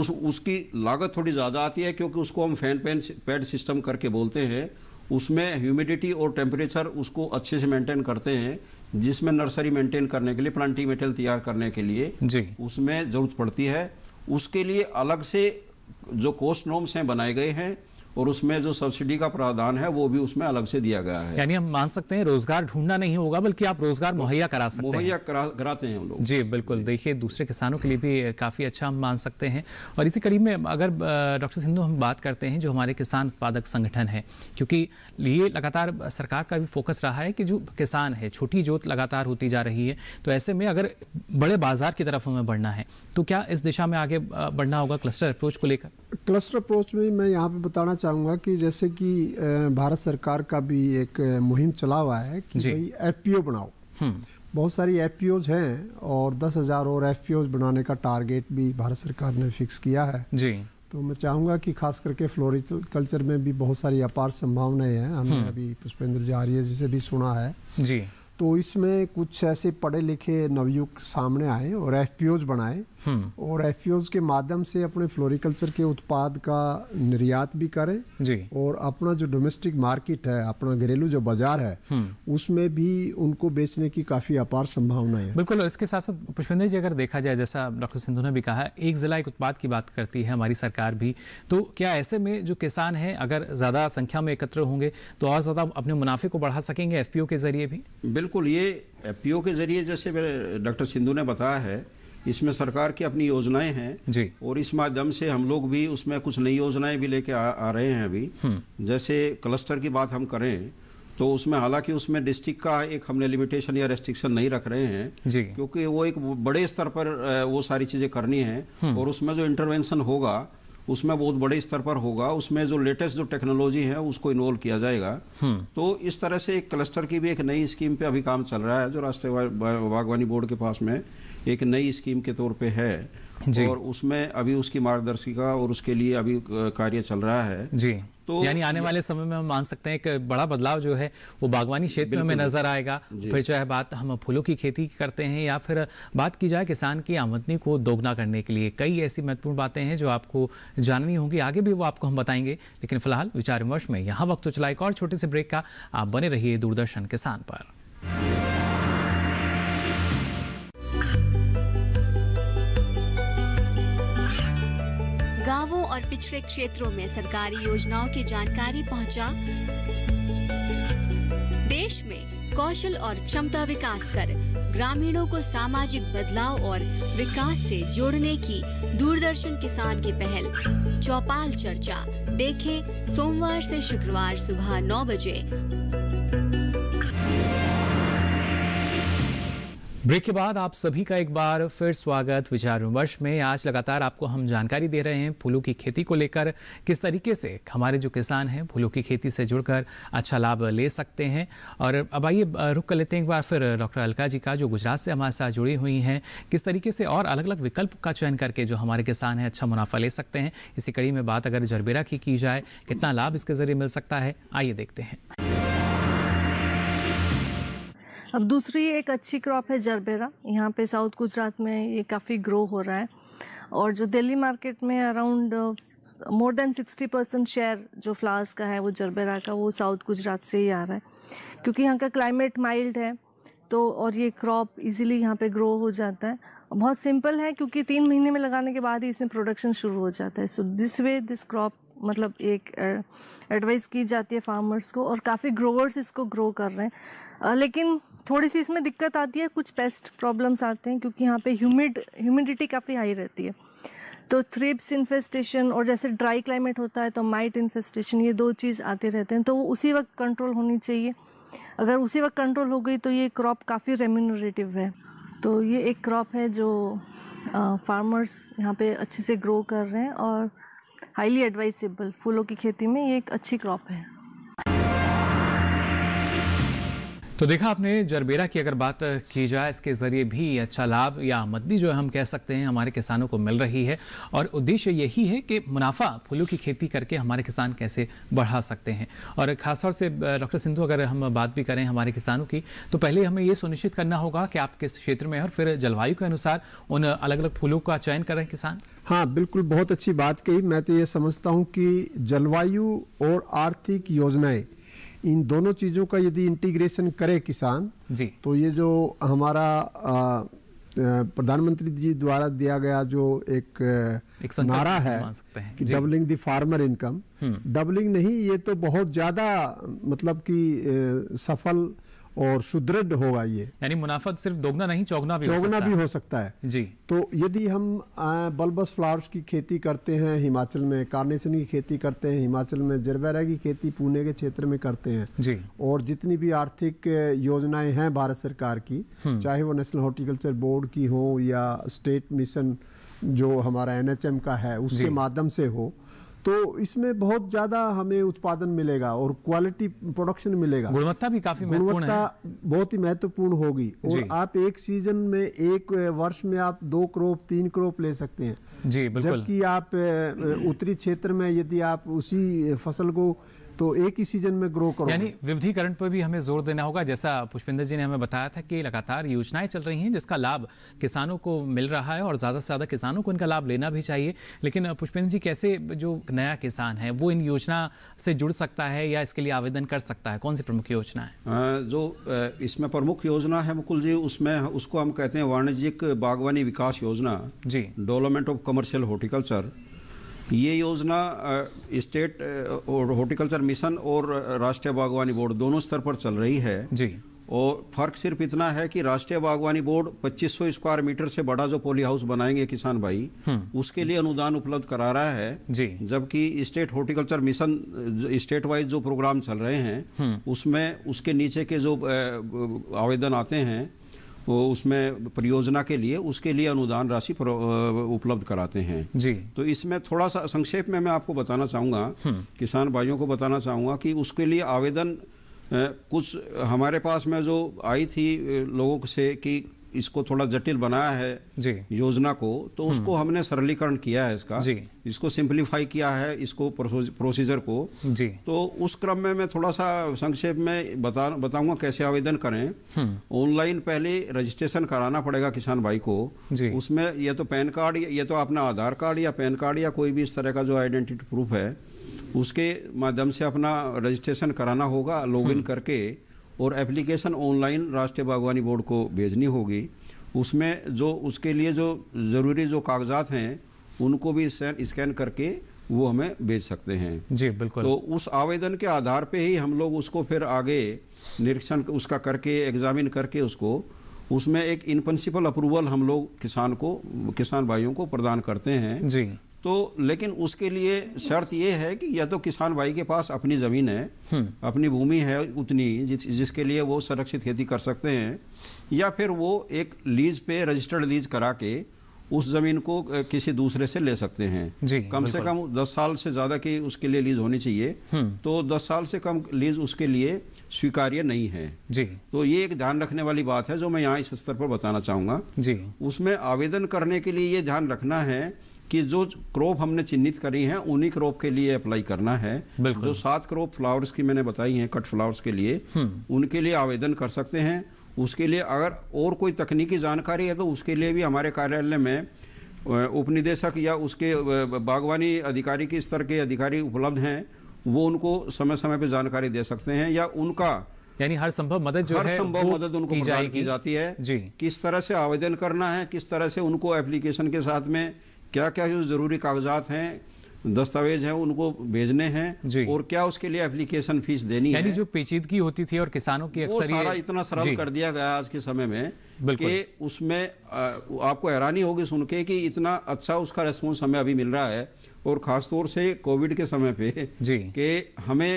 D: उस उसकी लागत थोड़ी ज़्यादा आती है क्योंकि उसको हम फैन पैन पैड सिस्टम करके बोलते हैं उसमें ह्यूमिडिटी और टेम्परेचर उसको अच्छे से मेंटेन करते हैं जिसमें नर्सरी मेंटेन करने के लिए प्लांटिंग मेटेरियल तैयार करने के लिए जी उसमें ज़रूरत पड़ती है उसके लिए अलग से जो कोस्ट नॉर्म्स हैं बनाए गए हैं और उसमें जो सब्सिडी का प्रावधान है वो भी उसमें अलग से दिया गया है यानी
A: हम मान सकते हैं रोजगार ढूंढना नहीं होगा बल्कि आप रोजगार मुहैया करा सकते हैं मुहैया करा, कराते हैं हम लोग जी बिल्कुल देखिए दूसरे किसानों के लिए भी काफ़ी अच्छा हम मान सकते हैं और इसी करीब में अगर डॉक्टर सिंधु हम बात करते हैं जो हमारे किसान उत्पादक संगठन है क्योंकि ये लगातार सरकार का भी फोकस रहा है कि जो किसान है छोटी जोत लगातार होती जा रही है तो ऐसे में अगर बड़े बाजार की तरफ हमें बढ़ना है तो क्या इस दिशा में आगे बढ़ना होगा क्लस्टर अप्रोच को लेकर क्लस्टर अप्रोच
C: में मैं यहाँ पे बताना चाहूँगा कि जैसे कि भारत सरकार का भी एक मुहिम चला हुआ है कि भाई एफ बनाओ हम्म। बहुत सारी एफ हैं और दस हज़ार और एफ बनाने का टारगेट भी भारत सरकार ने फिक्स किया है जी तो मैं चाहूँगा कि खास करके फ्लोरिकल्चर में भी बहुत सारी अपार संभावनाएं हैं हमने हम्म। अभी पुष्पेंद्र जारिया जी से भी सुना है जी तो इसमें कुछ ऐसे पढ़े लिखे नवयुक्त सामने आए और एफ बनाए हम्म। और एफ e के माध्यम से अपने फ्लोरिकल्चर के उत्पाद का निर्यात भी करें जी और अपना जो डोमेस्टिक मार्केट है अपना घरेलू जो बाजार है हम्म। उसमें भी उनको बेचने की काफ़ी अपार संभावना है
A: बिल्कुल इसके साथ साथ पुष्पेंद्र जी अगर देखा जाए जैसा डॉक्टर सिंधु ने भी कहा एक ज़िला एक उत्पाद की बात करती है हमारी सरकार भी तो क्या ऐसे में जो किसान है अगर ज़्यादा संख्या में एकत्र होंगे तो और ज़्यादा अपने मुनाफे को बढ़ा सकेंगे एफ e के ज़रिए भी
D: बिल्कुल ये एफ e के ज़रिए जैसे डॉक्टर सिंधु ने बताया है इसमें सरकार की अपनी योजनाएं हैं जी और इस माध्यम से हम लोग भी उसमें कुछ नई योजनाएं भी लेके आ, आ रहे हैं अभी हम्म। जैसे क्लस्टर की बात हम करें तो उसमें हालांकि उसमें डिस्ट्रिक्ट का एक हमने लिमिटेशन या रेस्ट्रिक्शन नहीं रख रहे हैं जी क्योंकि वो एक बड़े स्तर पर वो सारी चीज़ें करनी है हम्म। और उसमें जो इंटरवेंशन होगा उसमें बहुत बड़े स्तर पर होगा उसमें जो लेटेस्ट जो टेक्नोलॉजी है उसको इन्वॉल्व किया जाएगा हम्म। तो इस तरह से एक क्लस्टर की भी एक नई स्कीम पे अभी काम चल रहा है जो राष्ट्रीय बागवानी बोर्ड के पास में एक नई स्कीम के तौर पे है और उसमें अभी उसकी मार्गदर्शिका और उसके लिए अभी कार्य चल रहा है जी
A: तो यानी आने वाले समय में हम मान सकते हैं एक बड़ा बदलाव जो है वो बागवानी क्षेत्र में नजर आएगा फिर जो है बात हम फूलों की खेती करते हैं या फिर बात की जाए किसान की आमदनी को दोगुना करने के लिए कई ऐसी महत्वपूर्ण बातें हैं जो आपको जाननी होंगी आगे भी वो आपको हम बताएंगे लेकिन फिलहाल विचार विमर्श में यहाँ वक्त तो चला एक और छोटे से ब्रेक का आप बने रहिए दूरदर्शन किसान पर
E: गांवों और पिछड़े क्षेत्रों में सरकारी योजनाओं की जानकारी पहुंचा, देश में कौशल और क्षमता विकास कर ग्रामीणों को सामाजिक बदलाव और विकास से जोड़ने की दूरदर्शन किसान की पहल चौपाल चर्चा देखें सोमवार से शुक्रवार सुबह नौ बजे
A: ब्रेक के बाद आप सभी का एक बार फिर स्वागत विचार विमर्श में आज लगातार आपको हम जानकारी दे रहे हैं फूलों की खेती को लेकर किस तरीके से हमारे जो किसान हैं फूलों की खेती से जुड़कर अच्छा लाभ ले सकते हैं और अब आइए रुक कर लेते हैं एक बार फिर डॉक्टर अलका जी का जो गुजरात से हमारे साथ जुड़ी हुई हैं किस तरीके से और अलग अलग विकल्प का चयन करके जो हमारे किसान हैं अच्छा मुनाफा ले सकते हैं इसी कड़ी में बात अगर जरबेरा की की जाए कितना लाभ इसके ज़रिए मिल सकता है आइए देखते हैं
E: अब दूसरी एक अच्छी क्रॉप है जरबेरा यहाँ पे साउथ गुजरात में ये काफ़ी ग्रो हो रहा है और जो दिल्ली मार्केट में around more than sixty percent share जो फ्लावर्स का है वो जरबेरा का वो साउथ गुजरात से ही आ रहा है क्योंकि यहाँ का क्लाइमेट माइल्ड है तो और ये क्रॉप इजीली यहाँ पे ग्रो हो जाता है बहुत सिंपल है क्योंकि तीन महीने में लगाने के बाद ही इसमें प्रोडक्शन शुरू हो जाता है so this way this crop मतलब एक एडवाइस uh, की जाती है फार्मर्स को और काफ़ी ग्रोवर्स इसको ग्रो कर रहे हैं uh, लेकिन थोड़ी सी इसमें दिक्कत आती है कुछ पेस्ट प्रॉब्लम्स आते हैं क्योंकि यहाँ पे ह्यूमिड ह्यूमिडिटी काफ़ी हाई रहती है तो थ्रिप्स इन्फेस्टेशन और जैसे ड्राई क्लाइमेट होता है तो माइट इन्फेस्टेशन ये दो चीज़ आते रहते हैं तो वो उसी वक्त कंट्रोल होनी चाहिए अगर उसी वक्त कंट्रोल हो गई तो ये क्रॉप काफ़ी रेम्यूनरेटिव है तो ये एक क्रॉप है जो फार्मर्स यहाँ पे अच्छे से ग्रो कर रहे हैं और हाईली एडवाइसेबल फूलों की खेती में ये एक अच्छी क्रॉप है
A: तो देखा आपने जरबेरा की अगर बात की जाए इसके ज़रिए भी अच्छा लाभ या आमदनी जो हम कह सकते हैं हमारे किसानों को मिल रही है और उद्देश्य यही है कि मुनाफा फूलों की खेती करके हमारे किसान कैसे बढ़ा सकते हैं और ख़ासतौर से डॉक्टर सिंधु अगर हम बात भी करें हमारे किसानों की तो पहले हमें ये सुनिश्चित करना होगा कि आप किस क्षेत्र में हैं और फिर जलवायु के अनुसार उन अलग अलग फूलों का चयन कर रहे हैं किसान
C: हाँ बिल्कुल बहुत अच्छी बात कही मैं तो ये समझता हूँ कि जलवायु और आर्थिक योजनाएँ इन दोनों चीज़ों का यदि इंटीग्रेशन करे किसान जी तो ये जो हमारा प्रधानमंत्री जी द्वारा दिया गया जो एक, एक नारा है कि doubling the farmer income doubling नहीं ये तो बहुत ज़्यादा मतलब कि सफल और सुदृढ़ होगा ये
A: यानी मुनाफा सिर्फ दोगुना नहीं चौगना भी सकता भी हो सकता है जी
C: तो यदि हम बल्बस फ्लावर्स की खेती करते हैं हिमाचल में कार्नेशन की खेती करते हैं हिमाचल में जरबेरा की खेती पुणे के क्षेत्र में करते हैं जी और जितनी भी आर्थिक योजनाएं हैं भारत सरकार की हम्म। चाहे वो नेशनल हॉर्टिकल्चर बोर्ड की हो या स्टेट मिशन जो हमारा एन का है उसके माध्यम से हो तो इसमें बहुत ज़्यादा हमें उत्पादन मिलेगा और क्वालिटी प्रोडक्शन मिलेगा गुणवत्ता
A: भी काफी गुणवत्ता
C: बहुत ही महत्वपूर्ण होगी और आप एक सीजन में एक वर्ष में आप दो क्रोप तीन क्रोप ले सकते हैं जी बिल्कुल जबकि आप उत्तरी क्षेत्र में यदि आप उसी फसल को तो एक ही सीजन में ग्रो करो यानी
A: विविधीकरण पर भी हमें जोर देना होगा जैसा पुष्पिंदर जी ने हमें बताया था कि लगातार योजनाएं चल रही हैं जिसका लाभ किसानों को मिल रहा है और ज़्यादा से ज़्यादा किसानों को इनका लाभ लेना भी चाहिए लेकिन पुष्पिंदर जी कैसे जो नया किसान है वो इन योजना से जुड़ सकता है या इसके लिए आवेदन कर सकता है कौन सी प्रमुख योजना
D: है जो इसमें प्रमुख योजना है मुकुल जी उसमें उसको हम कहते हैं वाणिज्यिक बागवानी विकास योजना जी डेवलपमेंट ऑफ कमर्शियल हॉर्टिकल्चर ये योजना स्टेट और हॉर्टिकल्चर मिशन और राष्ट्रीय बागवानी बोर्ड दोनों स्तर पर चल रही है जी और फर्क सिर्फ इतना है कि राष्ट्रीय बागवानी बोर्ड 2500 स्क्वायर मीटर से बड़ा जो पोली हाउस बनाएंगे किसान भाई हम्म। उसके लिए अनुदान उपलब्ध करा रहा है जी जबकि state horticulture mission state wise जो प्रोग्राम चल रहे हैं हम्म। उसमें उसके नीचे के जो आवेदन आते हैं वो उसमें परियोजना के लिए उसके लिए अनुदान राशि उपलब्ध कराते हैं जी तो इसमें थोड़ा सा संक्षेप में मैं आपको बताना चाहूँगा हम्म। किसान भाइयों को बताना चाहूँगा कि उसके लिए आवेदन कुछ हमारे पास में जो आई थी लोगों से कि इसको थोड़ा जटिल बनाया है जी योजना को तो उसको हम्म। हमने सरलीकरण किया है इसका जी इसको सिंप्लीफाई किया है इसको प्रोसीजर को जी तो उस क्रम में मैं थोड़ा सा संक्षेप में बता बताऊंगा कैसे आवेदन करें हम्म। ऑनलाइन पहले रजिस्ट्रेशन कराना पड़ेगा किसान भाई को जी उसमें यह तो पैन कार्ड ये तो अपना आधार कार्ड या पैन कार्ड या कोई भी इस तरह का जो आइडेंटिटी प्रूफ है उसके माध्यम से अपना रजिस्ट्रेशन कराना होगा लॉग हम्म। करके और एप्लीकेशन ऑनलाइन राष्ट्रीय बागवानी बोर्ड को भेजनी होगी उसमें जो उसके लिए जो ज़रूरी जो कागजात हैं उनको भी स्कैन करके वो हमें भेज सकते हैं जी बिल्कुल तो उस आवेदन के आधार पे ही हम लोग उसको फिर आगे निरीक्षण उसका करके एग्जामिन करके उसको उसमें एक इन प्रिंसिपल अप्रूवल हम लोग किसान को किसान भाइयों को प्रदान करते हैं जी तो लेकिन उसके लिए शर्त ये है कि या तो किसान भाई के पास अपनी ज़मीन है हम्म। अपनी भूमि है उतनी जिस जिसके लिए वो संरक्षित खेती कर सकते हैं या फिर वो एक लीज पे रजिस्टर्ड लीज करा के उस ज़मीन को किसी दूसरे से ले सकते हैं जी, कम से कम दस साल से ज़्यादा की उसके लिए लीज होनी चाहिए हम्म। तो दस साल से कम लीज उसके लिए स्वीकार्य नहीं है जी तो ये एक ध्यान रखने वाली बात है जो मैं यहाँ इस स्तर पर बताना चाहूँगा जी उसमें आवेदन करने के लिए ये ध्यान रखना है कि जो क्रॉप हमने चिन्हित करी हैं उन्हीं क्रॉप के लिए अप्लाई करना है जो सात क्रॉप फ्लावर्स की मैंने बताई हैं कट फ्लावर्स के लिए हम्म। उनके लिए आवेदन कर सकते हैं उसके लिए अगर और कोई तकनीकी जानकारी है तो उसके लिए भी हमारे कार्यालय में उप निदेशक या उसके बागवानी अधिकारी के स्तर के अधिकारी उपलब्ध हैं वो उनको समय समय पर जानकारी दे सकते हैं या उनका यानी हर संभव मदद जो हर है संभव मदद उनको की की जाती है जी किस तरह से आवेदन करना है किस तरह से उनको एप्लीकेशन के साथ में क्या क्या जो ज़रूरी कागजात हैं दस्तावेज हैं उनको भेजने हैं और क्या उसके लिए एप्लीकेशन फीस देनी है जो
A: पेचीदगी होती थी और किसानों की वो सारा इतना सरल कर
D: दिया गया आज के समय में कि उसमें आपको हैरानी होगी सुन के कि इतना अच्छा उसका रिस्पॉन्स हमें अभी मिल रहा है और ख़ासतौर से कोविड के समय पे कि हमें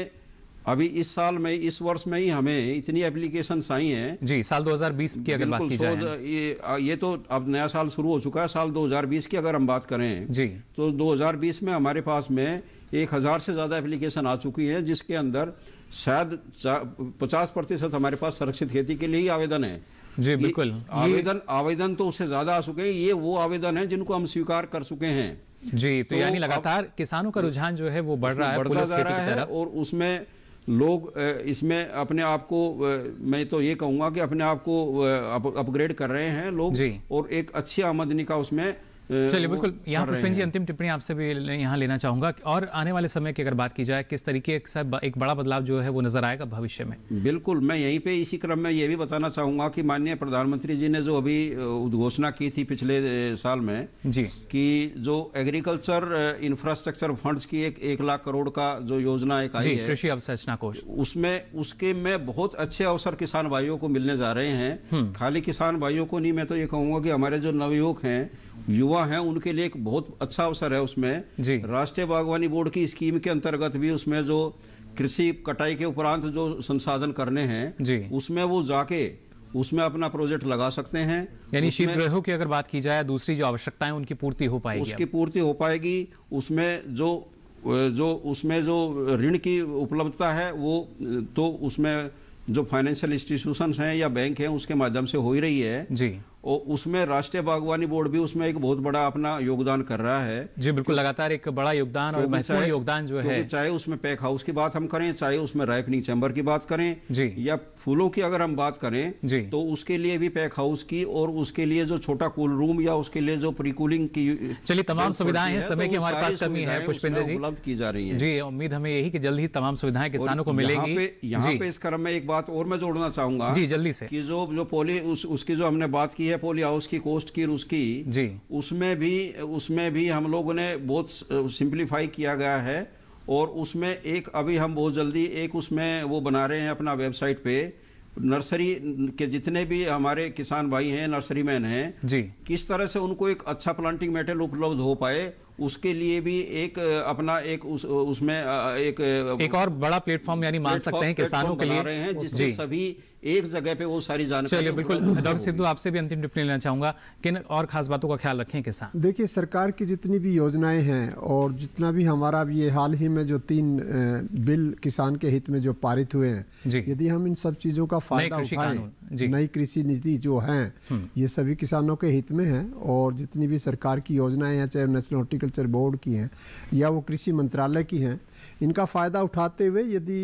D: अभी इस साल में इस वर्ष में ही हमें इतनी एप्लीकेशन आई हैं
A: जी साल 2020 की अगर बात की जाए
D: ये ये तो अब नया साल शुरू हो चुका है साल 2020 की अगर हम बात करें जी तो 2020 में हमारे पास में एक हज़ार से ज़्यादा एप्लीकेशन आ चुकी है जिसके अंदर शायद पचास प्रतिशत हमारे पास संरक्षित खेती के लिए ही आवेदन है
A: जी बिल्कुल आवेदन
D: आवेदन तो उससे ज़्यादा आ चुके हैं ये वो आवेदन है जिनको हम स्वीकार कर चुके हैं जी तो, तो यानी लगातार
A: किसानों का रुझान जो है वो बढ़ रहा है बढ़ता जा रहा है
D: और उसमें लोग इसमें अपने आप को मैं तो ये कहूंगा कि अपने आप को अपग्रेड कर रहे हैं लोग और एक अच्छी आमदनी का उसमें चलिए बिल्कुल यहाँ पुष्पेन जी
A: अंतिम टिप्पणी आपसे भी यहाँ लेना चाहूंगा और आने वाले समय की अगर बात की जाए किस तरीके से एक बड़ा बदलाव जो है वो नजर आएगा भविष्य में
D: बिल्कुल मैं यहीं पे इसी क्रम में ये भी बताना चाहूंगा कि माननीय प्रधानमंत्री जी ने जो अभी उद्घोषणा की थी पिछले साल में जी कि जो एग्रीकल्चर इंफ्रास्ट्रक्चर फंड की एक एक लाख करोड़ का जो योजना एक आई है कृषि
A: अवसंरचना कोष
D: उसमें उसके में बहुत अच्छे अवसर किसान भाइयों को मिलने जा रहे हैं हम्म। खाली किसान भाइयों को नहीं मैं तो ये कहूंगा कि हमारे जो नवयुवक हैं युवा हैं उनके लिए एक बहुत अच्छा अवसर है उसमें राष्ट्रीय बागवानी बोर्ड की स्कीम के अंतर्गत भी उसमें जो कृषि कटाई के उपरांत जो संसाधन करने हैं उसमें वो जाके उसमें अपना प्रोजेक्ट लगा सकते हैं यानी शीतगृहों
A: की अगर बात की जाए दूसरी जो आवश्यकताएं उनकी पूर्ति हो पाएगी उसकी
D: पूर्ति हो पाएगी उसमें जो जो उसमें जो ऋण की उपलब्धता है वो तो उसमें जो फाइनेंशियल इंस्टीट्यूशन हैं या बैंक हैं उसके माध्यम से हो ही रही है जी और उसमें राष्ट्रीय बागवानी बोर्ड भी उसमें एक बहुत बड़ा अपना योगदान कर रहा है
A: जी बिल्कुल लगातार एक बड़ा योगदान और महत्वपूर्ण योगदान जो है
D: चाहे उसमें पैक हाउस की बात हम करें चाहे उसमें राइपनिंग चैम्बर की बात करें जी या फूलों की अगर हम बात करें जी तो उसके लिए भी पैक हाउस की और उसके लिए जो छोटा कूल रूम या उसके लिए जो प्री कूलिंग की चलिए तमाम सुविधाएं हैं तो समय की हमारे पास कमी है पुष्पेंद्र जी उपलब्ध की जा रही है
A: जी उम्मीद हमें यही की जल्द ही तमाम सुविधाएं किसानों को मिलेगी यहाँ पे इस
D: क्रम में एक बात और मैं जोड़ना चाहूंगा जी जल्दी से जो जो पोली उसकी जो हमने बात की है या पोली हाउस की कोस्ट की उसकी जी उसमें भी उसमें भी हम लोगों ने बहुत सिंप्लीफाई किया गया है और उसमें एक अभी हम बहुत जल्दी एक उसमें वो बना रहे हैं अपना वेबसाइट पे नर्सरी के जितने भी हमारे किसान भाई हैं नर्सरी मैन हैं जी किस तरह से उनको एक अच्छा प्लांटिंग मेटेरियल उपलब्ध हो पाए उसके लिए भी एक अपना एक उस, उसमें
A: एक एक और बड़ा प्लेटफॉर्म यानी मान सकते हैं किसानों के लिए रहे हैं जिससे सभी एक जगह पे वो सारी जानकारी बिल्कुल डॉक्टर सिद्धु आपसे भी अंतिम टिप्पणी लेना चाहूंगा किन और खास बातों का ख्याल रखें किसान
C: देखिए सरकार की जितनी भी योजनाएं हैं और जितना भी हमारा ये हाल ही में जो तीन बिल किसान के हित में जो पारित हुए हैं यदि हम इन सब चीज़ों का फायदा उठाएं नई कृषि नीति जो है हम्म। ये सभी किसानों के हित में है और जितनी भी सरकार की योजनाएं हैं चाहे नेशनल हॉर्टिकल्चर बोर्ड की हैं या वो कृषि मंत्रालय की हैं इनका फ़ायदा उठाते हुए यदि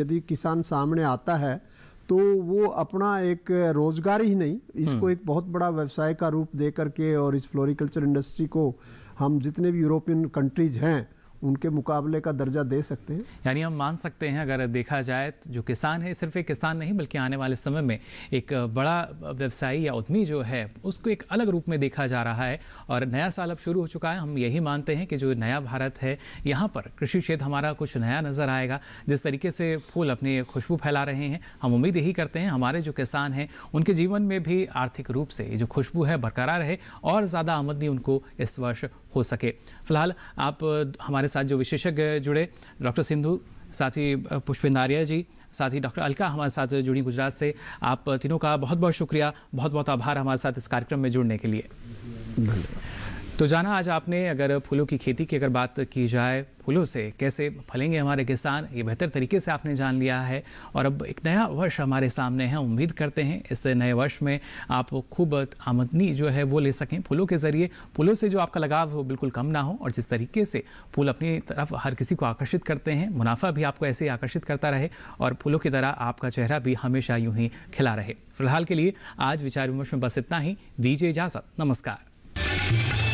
C: यदि किसान सामने आता है तो वो अपना एक रोजगार ही नहीं इसको हम्म। एक बहुत बड़ा व्यवसाय का रूप दे करके और इस फ्लोरिकल्चर इंडस्ट्री को हम जितने भी यूरोपियन कंट्रीज हैं उनके मुकाबले का दर्जा दे सकते हैं
A: यानी हम मान सकते हैं अगर देखा जाए तो जो किसान है सिर्फ एक किसान नहीं बल्कि आने वाले समय में एक बड़ा व्यवसायी या उद्यमी जो है उसको एक अलग रूप में देखा जा रहा है और नया साल अब शुरू हो चुका है हम यही मानते हैं कि जो नया भारत है यहाँ पर कृषि क्षेत्र हमारा कुछ नया नज़र आएगा जिस तरीके से फूल अपनी खुशबू फैला रहे हैं हम उम्मीद यही करते हैं हमारे जो किसान हैं उनके जीवन में भी आर्थिक रूप से जो खुशबू है बरकरार रहे और ज़्यादा आमदनी उनको इस वर्ष हो सके फिलहाल आप हमारे साथ जो विशेषज्ञ जुड़े डॉक्टर सिंधु साथ ही पुष्पेंद्र आर्या जी साथ ही डॉक्टर अलका हमारे साथ जुड़ी गुजरात से आप तीनों का बहुत बहुत शुक्रिया बहुत बहुत आभार हमारे साथ इस कार्यक्रम में जुड़ने के लिए धन्यवाद तो जाना आज आपने अगर फूलों की खेती की अगर बात की जाए फूलों से कैसे फलेंगे हमारे किसान ये बेहतर तरीके से आपने जान लिया है और अब एक नया वर्ष हमारे सामने है उम्मीद करते हैं इस नए वर्ष में आप खूब आमदनी जो है वो ले सकें फूलों के ज़रिए फूलों से जो आपका लगाव हो बिल्कुल कम ना हो और जिस तरीके से फूल अपनी तरफ हर किसी को आकर्षित करते हैं मुनाफा भी आपको ऐसे ही आकर्षित करता रहे और फूलों की तरह आपका चेहरा भी हमेशा यूँ ही खिला रहे फिलहाल के लिए आज विचार विमर्श में बस इतना ही दीजिए इजाज़त नमस्कार